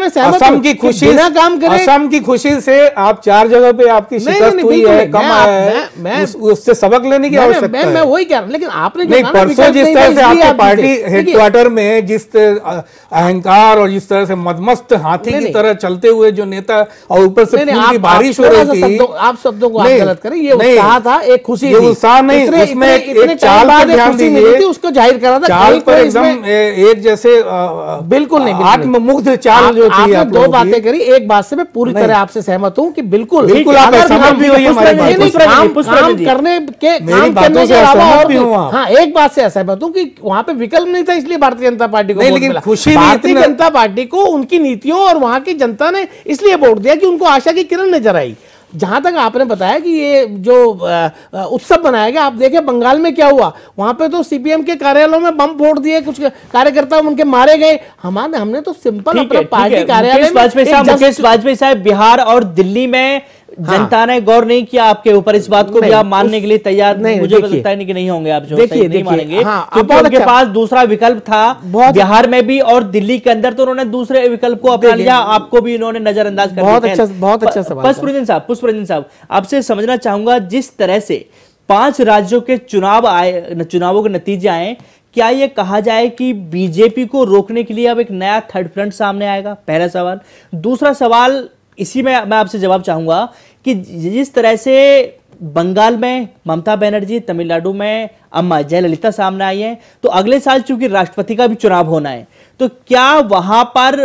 मैं सहमत की खुशी ना काम करें असम की खुशी से आप चार जगह पे आपकी हुई है कम आया उससे सबक लेने की आवश्यकता मैं वही कह रहा हूँ लेकिन आपने जिस तरह से आपकी पार्टी हेडक्वार्टर में जिस अहंकार और इस तरह से मदमस्त हाथी की तरह चलते हुए जो नेता और ऊपर से नहीं, नहीं, बारिश हो रही थी आप शब्दों को गलत करें ये उत्साह था एक खुशी ये उत्साह नहीं उसमें एक चाल पर ध्यान दीजिए उसको जाहिर करा था चाल पर एकदम एक जैसे बिल्कुल नहीं आत्ममुग्ध चाल जो थी दो बातें करी एक बात से मैं पूरी तरह आपसे सहमत हूँ कि बिल्कुल बिल्कुल आप सहमत भी हुई करने के काम करने के अलावा हाँ एक बात से असहमत हूँ कि वहां पे विकल्प नहीं था इसलिए भारतीय जनता पार्टी को लेकिन खुशी भारतीय जनता पार्टी को उनकी नीतियों और वहां की जनता ने इसलिए वोट दिया कि उनको आशा की किरण नजर आई जहां तक आपने बताया कि ये जो उत्सव बनाया गया आप देखें बंगाल में क्या हुआ वहां पे तो सीपीएम के कार्यालयों में बम फोड़ दिए कुछ कार्यकर्ता उनके मारे गए हमारे हमने तो सिंपल अपने पार्टी कार्यालय मुकेश वाजपेयी साहब बिहार और दिल्ली में हाँ। जनता ने गौर नहीं किया आपके ऊपर इस बात को भी आप मानने के लिए तैयार नहीं मुझे तो लगता है कि नहीं होंगे आप जो देखिए नहीं मानेंगे हाँ, उनके अच्छा- पास दूसरा विकल्प था बिहार में भी और दिल्ली के अंदर तो उन्होंने दूसरे विकल्प को अपना लिया आपको भी इन्होंने नजरअंदाज कर बहुत अच्छा बहुत अच्छा सवाल पुष्परंजन साहब पुष्परंजन साहब आपसे समझना चाहूंगा जिस तरह से पांच राज्यों के चुनाव आए चुनावों के नतीजे आए क्या ये कहा जाए कि बीजेपी को रोकने के लिए अब एक नया थर्ड फ्रंट सामने आएगा पहला सवाल दूसरा सवाल इसी में मैं आपसे जवाब चाहूंगा कि जिस तरह से बंगाल में ममता बनर्जी तमिलनाडु में अम्मा जयललिता सामने आई हैं तो अगले साल चूंकि राष्ट्रपति का भी चुनाव होना है तो क्या वहां पर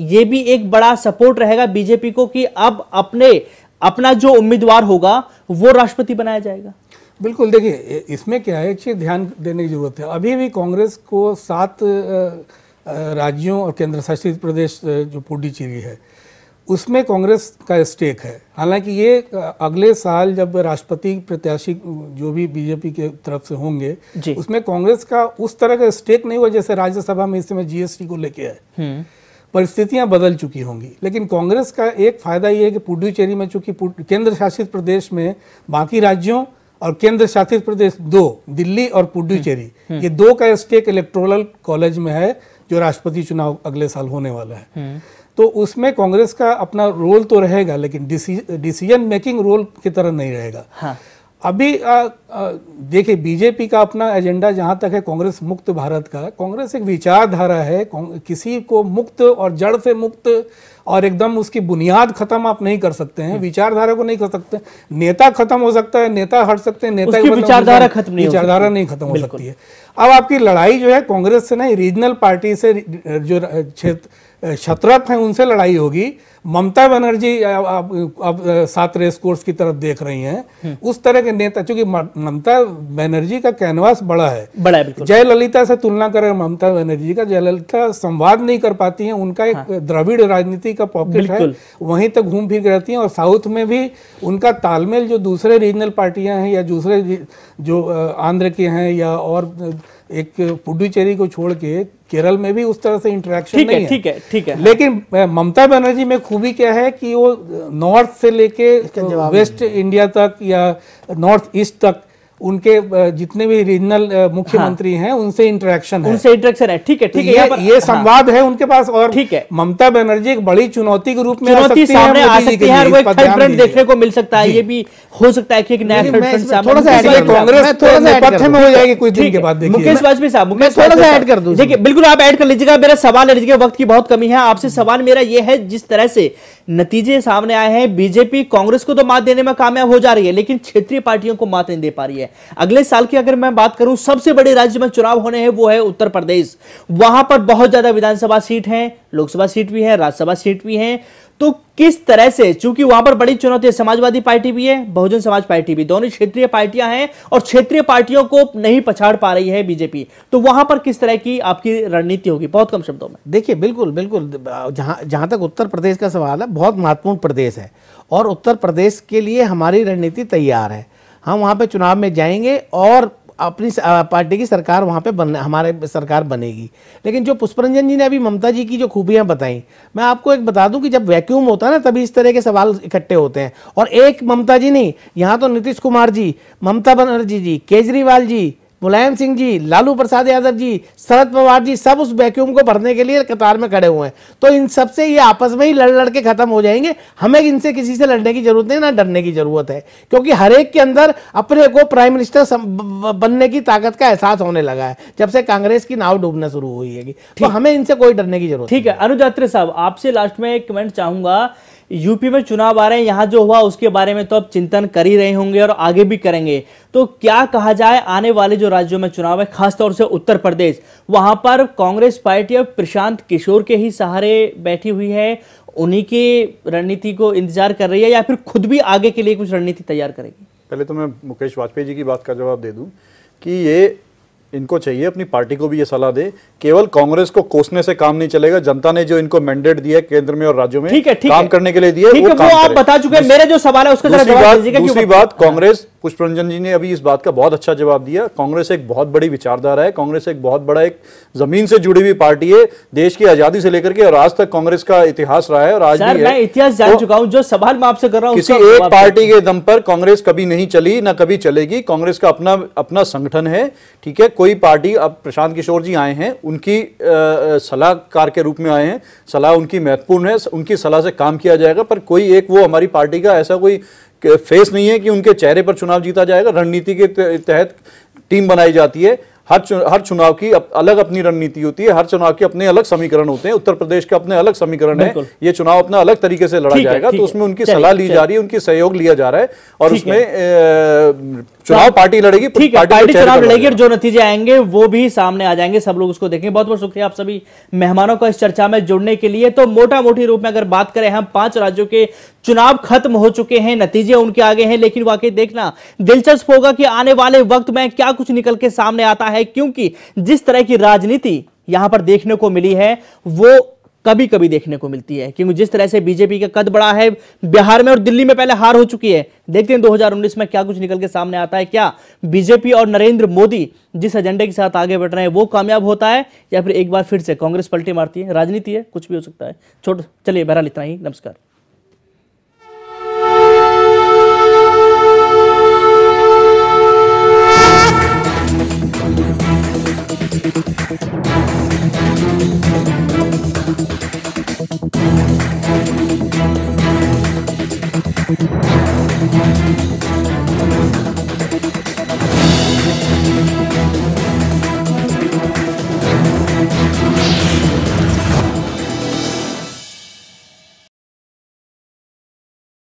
यह भी एक बड़ा सपोर्ट रहेगा बीजेपी को कि अब अपने अपना जो उम्मीदवार होगा वो राष्ट्रपति बनाया जाएगा बिल्कुल देखिए इसमें क्या है एक चीज़ ध्यान देने की जरूरत है अभी भी कांग्रेस को सात राज्यों और केंद्र शासित प्रदेश जो पुडुचेरी है उसमें कांग्रेस का स्टेक है हालांकि ये अगले साल जब राष्ट्रपति प्रत्याशी जो भी बीजेपी के तरफ से होंगे उसमें कांग्रेस का उस तरह का स्टेक नहीं हुआ जैसे राज्यसभा में इस समय जीएसटी को लेके है हम्म। परिस्थितियां बदल चुकी होंगी लेकिन कांग्रेस का एक फायदा ये है कि पुडुचेरी में चूंकि केंद्र शासित प्रदेश में बाकी राज्यों और केंद्र शासित प्रदेश दो दिल्ली और पुडुचेरी हम्म, हम्म। ये दो का स्टेक इलेक्ट्रोल कॉलेज में है जो राष्ट्रपति चुनाव अगले साल होने वाला है तो उसमें कांग्रेस का अपना रोल तो रहेगा लेकिन डिसीजन मेकिंग रोल की तरह नहीं रहेगा हाँ। अभी देखिए बीजेपी का अपना एजेंडा जहां तक है कांग्रेस मुक्त भारत का कांग्रेस एक विचारधारा है किसी को मुक्त और जड़ से मुक्त और एकदम उसकी बुनियाद खत्म आप नहीं कर सकते हैं हम्म। विचारधारा को नहीं कर सकते नेता खत्म हो सकता है नेता हट सकते हैं नेता मतलब विचारधारा खत्म नहीं विचारधारा नहीं खत्म हो सकती है अब आपकी लड़ाई जो है कांग्रेस से नहीं रीजनल पार्टी से जो क्षेत्र शतरफ हैं उनसे लड़ाई होगी ममता बनर्जी अब सात रेस कोर्स की तरफ देख रही हैं हम्म। उस तरह के नेता चूंकि ममता बनर्जी का कैनवास बड़ा है बड़ा है जयललिता से तुलना करें ममता बनर्जी का जयललिता संवाद नहीं कर पाती हैं उनका एक हाँ। द्रविड़ राजनीति का पॉकेट है वहीं तक घूम फिर रहती हैं और साउथ में भी उनका तालमेल जो दूसरे रीजनल पार्टियां हैं या दूसरे जो आंध्र के हैं या और एक पुडुचेरी को छोड़ के केरल में भी उस तरह से इंटरेक्शन नहीं है ठीक है ठीक है लेकिन ममता बनर्जी में खूबी क्या है कि वो नॉर्थ से लेके वेस्ट इंडिया तक या नॉर्थ ईस्ट तक उनके जितने भी रीजनल मुख्यमंत्री हाँ। हैं उनसे इंटरेक्शन है उनसे इंटरेक्शन है ठीक है ठीक है ये, ये हाँ। संवाद हाँ। है उनके पास और ठीक है ममता बनर्जी एक बड़ी चुनौती के रूप में चुनौती सामने आ सकती है वो एक फ्रंट देखने को मिल सकता है ये भी हो सकता है कि एक कांग्रेस में हो जाएगी कुछ दिन के बाद मुकेश वाजपेयी साहब मुकेश थोड़ा सा ऐड कर दूं देखिए बिल्कुल आप ऐड कर लीजिएगा मेरा सवाल है वक्त की बहुत कमी है आपसे सवाल मेरा ये है जिस तरह से नतीजे सामने आए हैं बीजेपी कांग्रेस को तो मात देने में कामयाब हो जा रही है लेकिन क्षेत्रीय पार्टियों को मात नहीं दे पा रही है अगले साल की अगर मैं बात करूं सबसे बड़े राज्य में चुनाव होने हैं वो है उत्तर प्रदेश वहां पर बहुत ज्यादा विधानसभा सीट है लोकसभा सीट भी है राज्यसभा सीट भी है तो किस तरह से चूंकि वहां पर बड़ी चुनौती है समाजवादी पार्टी भी है बहुजन समाज पार्टी भी दोनों क्षेत्रीय पार्टियां हैं और क्षेत्रीय पार्टियों को नहीं पछाड़ पा रही है बीजेपी तो वहां पर किस तरह की आपकी रणनीति होगी बहुत कम शब्दों में देखिए बिल्कुल बिल्कुल जहां जहां तक उत्तर प्रदेश का सवाल है बहुत महत्वपूर्ण प्रदेश है और उत्तर प्रदेश के लिए हमारी रणनीति तैयार है हम वहाँ पर चुनाव में जाएंगे और अपनी पार्टी की सरकार वहाँ पे बनने हमारे सरकार बनेगी लेकिन जो पुष्प रंजन जी ने अभी ममता जी की जो खूबियाँ बताई मैं आपको एक बता दूं कि जब वैक्यूम होता है ना तभी इस तरह के सवाल इकट्ठे होते हैं और एक ममता जी नहीं यहाँ तो नीतीश कुमार जी ममता बनर्जी जी केजरीवाल जी मुलायम सिंह जी लालू प्रसाद यादव जी शरद पवार जी सब उस वैक्यूम को भरने के लिए कतार में खड़े हुए हैं तो इन सबसे ये आपस में ही लड़ लड़ के खत्म हो जाएंगे हमें इनसे किसी से लड़ने की जरूरत नहीं ना डरने की जरूरत है क्योंकि हर एक के अंदर अपने को प्राइम मिनिस्टर बनने की ताकत का एहसास होने लगा है जब से कांग्रेस की नाव डूबना शुरू हुई है तो हमें इनसे कोई डरने की जरूरत ठीक है अनुजात्रे साहब आपसे लास्ट में एक कमेंट चाहूंगा यूपी में चुनाव आ रहे हैं यहाँ जो हुआ उसके बारे में तो अब चिंतन कर ही रहे होंगे और आगे भी करेंगे तो क्या कहा जाए आने वाले जो राज्यों में चुनाव है खासतौर से उत्तर प्रदेश वहाँ पर कांग्रेस पार्टी अब प्रशांत किशोर के ही सहारे बैठी हुई है उन्हीं की रणनीति को इंतजार कर रही है या फिर खुद भी आगे के लिए कुछ रणनीति तैयार करेगी पहले तो मैं मुकेश वाजपेयी जी की बात का जवाब दे दूँ कि ये इनको चाहिए अपनी पार्टी को भी ये सलाह दे केवल कांग्रेस को कोसने से काम नहीं चलेगा जनता ने जो इनको मैंडेट दिया है केंद्र में और राज्यों में ठीक है ठीक काम है, करने के लिए दिया है वो, वो आप बता चुके हैं मेरे जो सवाल है उसका दूसरी बात कांग्रेस पुष्प रंजन जी ने अभी इस बात का बहुत अच्छा जवाब दिया कांग्रेस एक बहुत बड़ी विचारधारा है कांग्रेस एक बहुत बड़ा एक जमीन से जुड़ी हुई पार्टी है देश की आजादी से लेकर के और आज तक कांग्रेस का इतिहास रहा है और आज भी मैं इतिहास जान चुका हूं जो सवाल मैं आपसे कर रहा हूं किसी एक पार्टी के दम पर कांग्रेस कभी नहीं चली ना कभी चलेगी कांग्रेस का अपना अपना संगठन है ठीक है कोई पार्टी अब प्रशांत किशोर जी आए हैं उनकी सलाहकार के रूप में आए हैं सलाह उनकी महत्वपूर्ण है उनकी सलाह से काम किया जाएगा पर कोई एक वो हमारी पार्टी का ऐसा कोई फेस नहीं है कि उनके चेहरे पर चुनाव जीता जाएगा रणनीति के तहत टीम बनाई जाती है हर हर चुनाव की अप, अलग अपनी रणनीति होती है हर चुनाव के अपने अलग समीकरण होते हैं उत्तर प्रदेश के अपने अलग समीकरण है ये चुनाव अपना अलग तरीके से लड़ा जाएगा तो उसमें उनकी सलाह ली जा रही है उनकी सहयोग लिया जा रहा है और उसमें चुनाव तो पार्टी लड़ेगी ठीक है पार्टी चुनाव लड़ेगी और जो नतीजे आएंगे वो भी सामने आ जाएंगे सब लोग उसको देखेंगे बहुत बहुत शुक्रिया आप सभी मेहमानों का इस चर्चा में जुड़ने के लिए तो मोटा मोटी रूप में अगर बात करें हम पांच राज्यों के चुनाव खत्म हो चुके हैं नतीजे उनके आगे हैं लेकिन वाकई देखना दिलचस्प होगा कि आने वाले वक्त में क्या कुछ निकल के सामने आता है क्योंकि जिस तरह की राजनीति यहां पर देखने को मिली है वो कभी कभी देखने को मिलती है क्योंकि जिस तरह से बीजेपी का कद बड़ा है बिहार में और दिल्ली में पहले हार हो चुकी है देखते हैं 2019 में क्या कुछ निकल के सामने आता है क्या बीजेपी और नरेंद्र मोदी जिस एजेंडे के साथ आगे बढ़ रहे हैं वो कामयाब होता है या फिर एक बार फिर से कांग्रेस पलटी मारती है राजनीति है कुछ भी हो सकता है छोट चलिए बहरहाल इतना ही नमस्कार Thank you.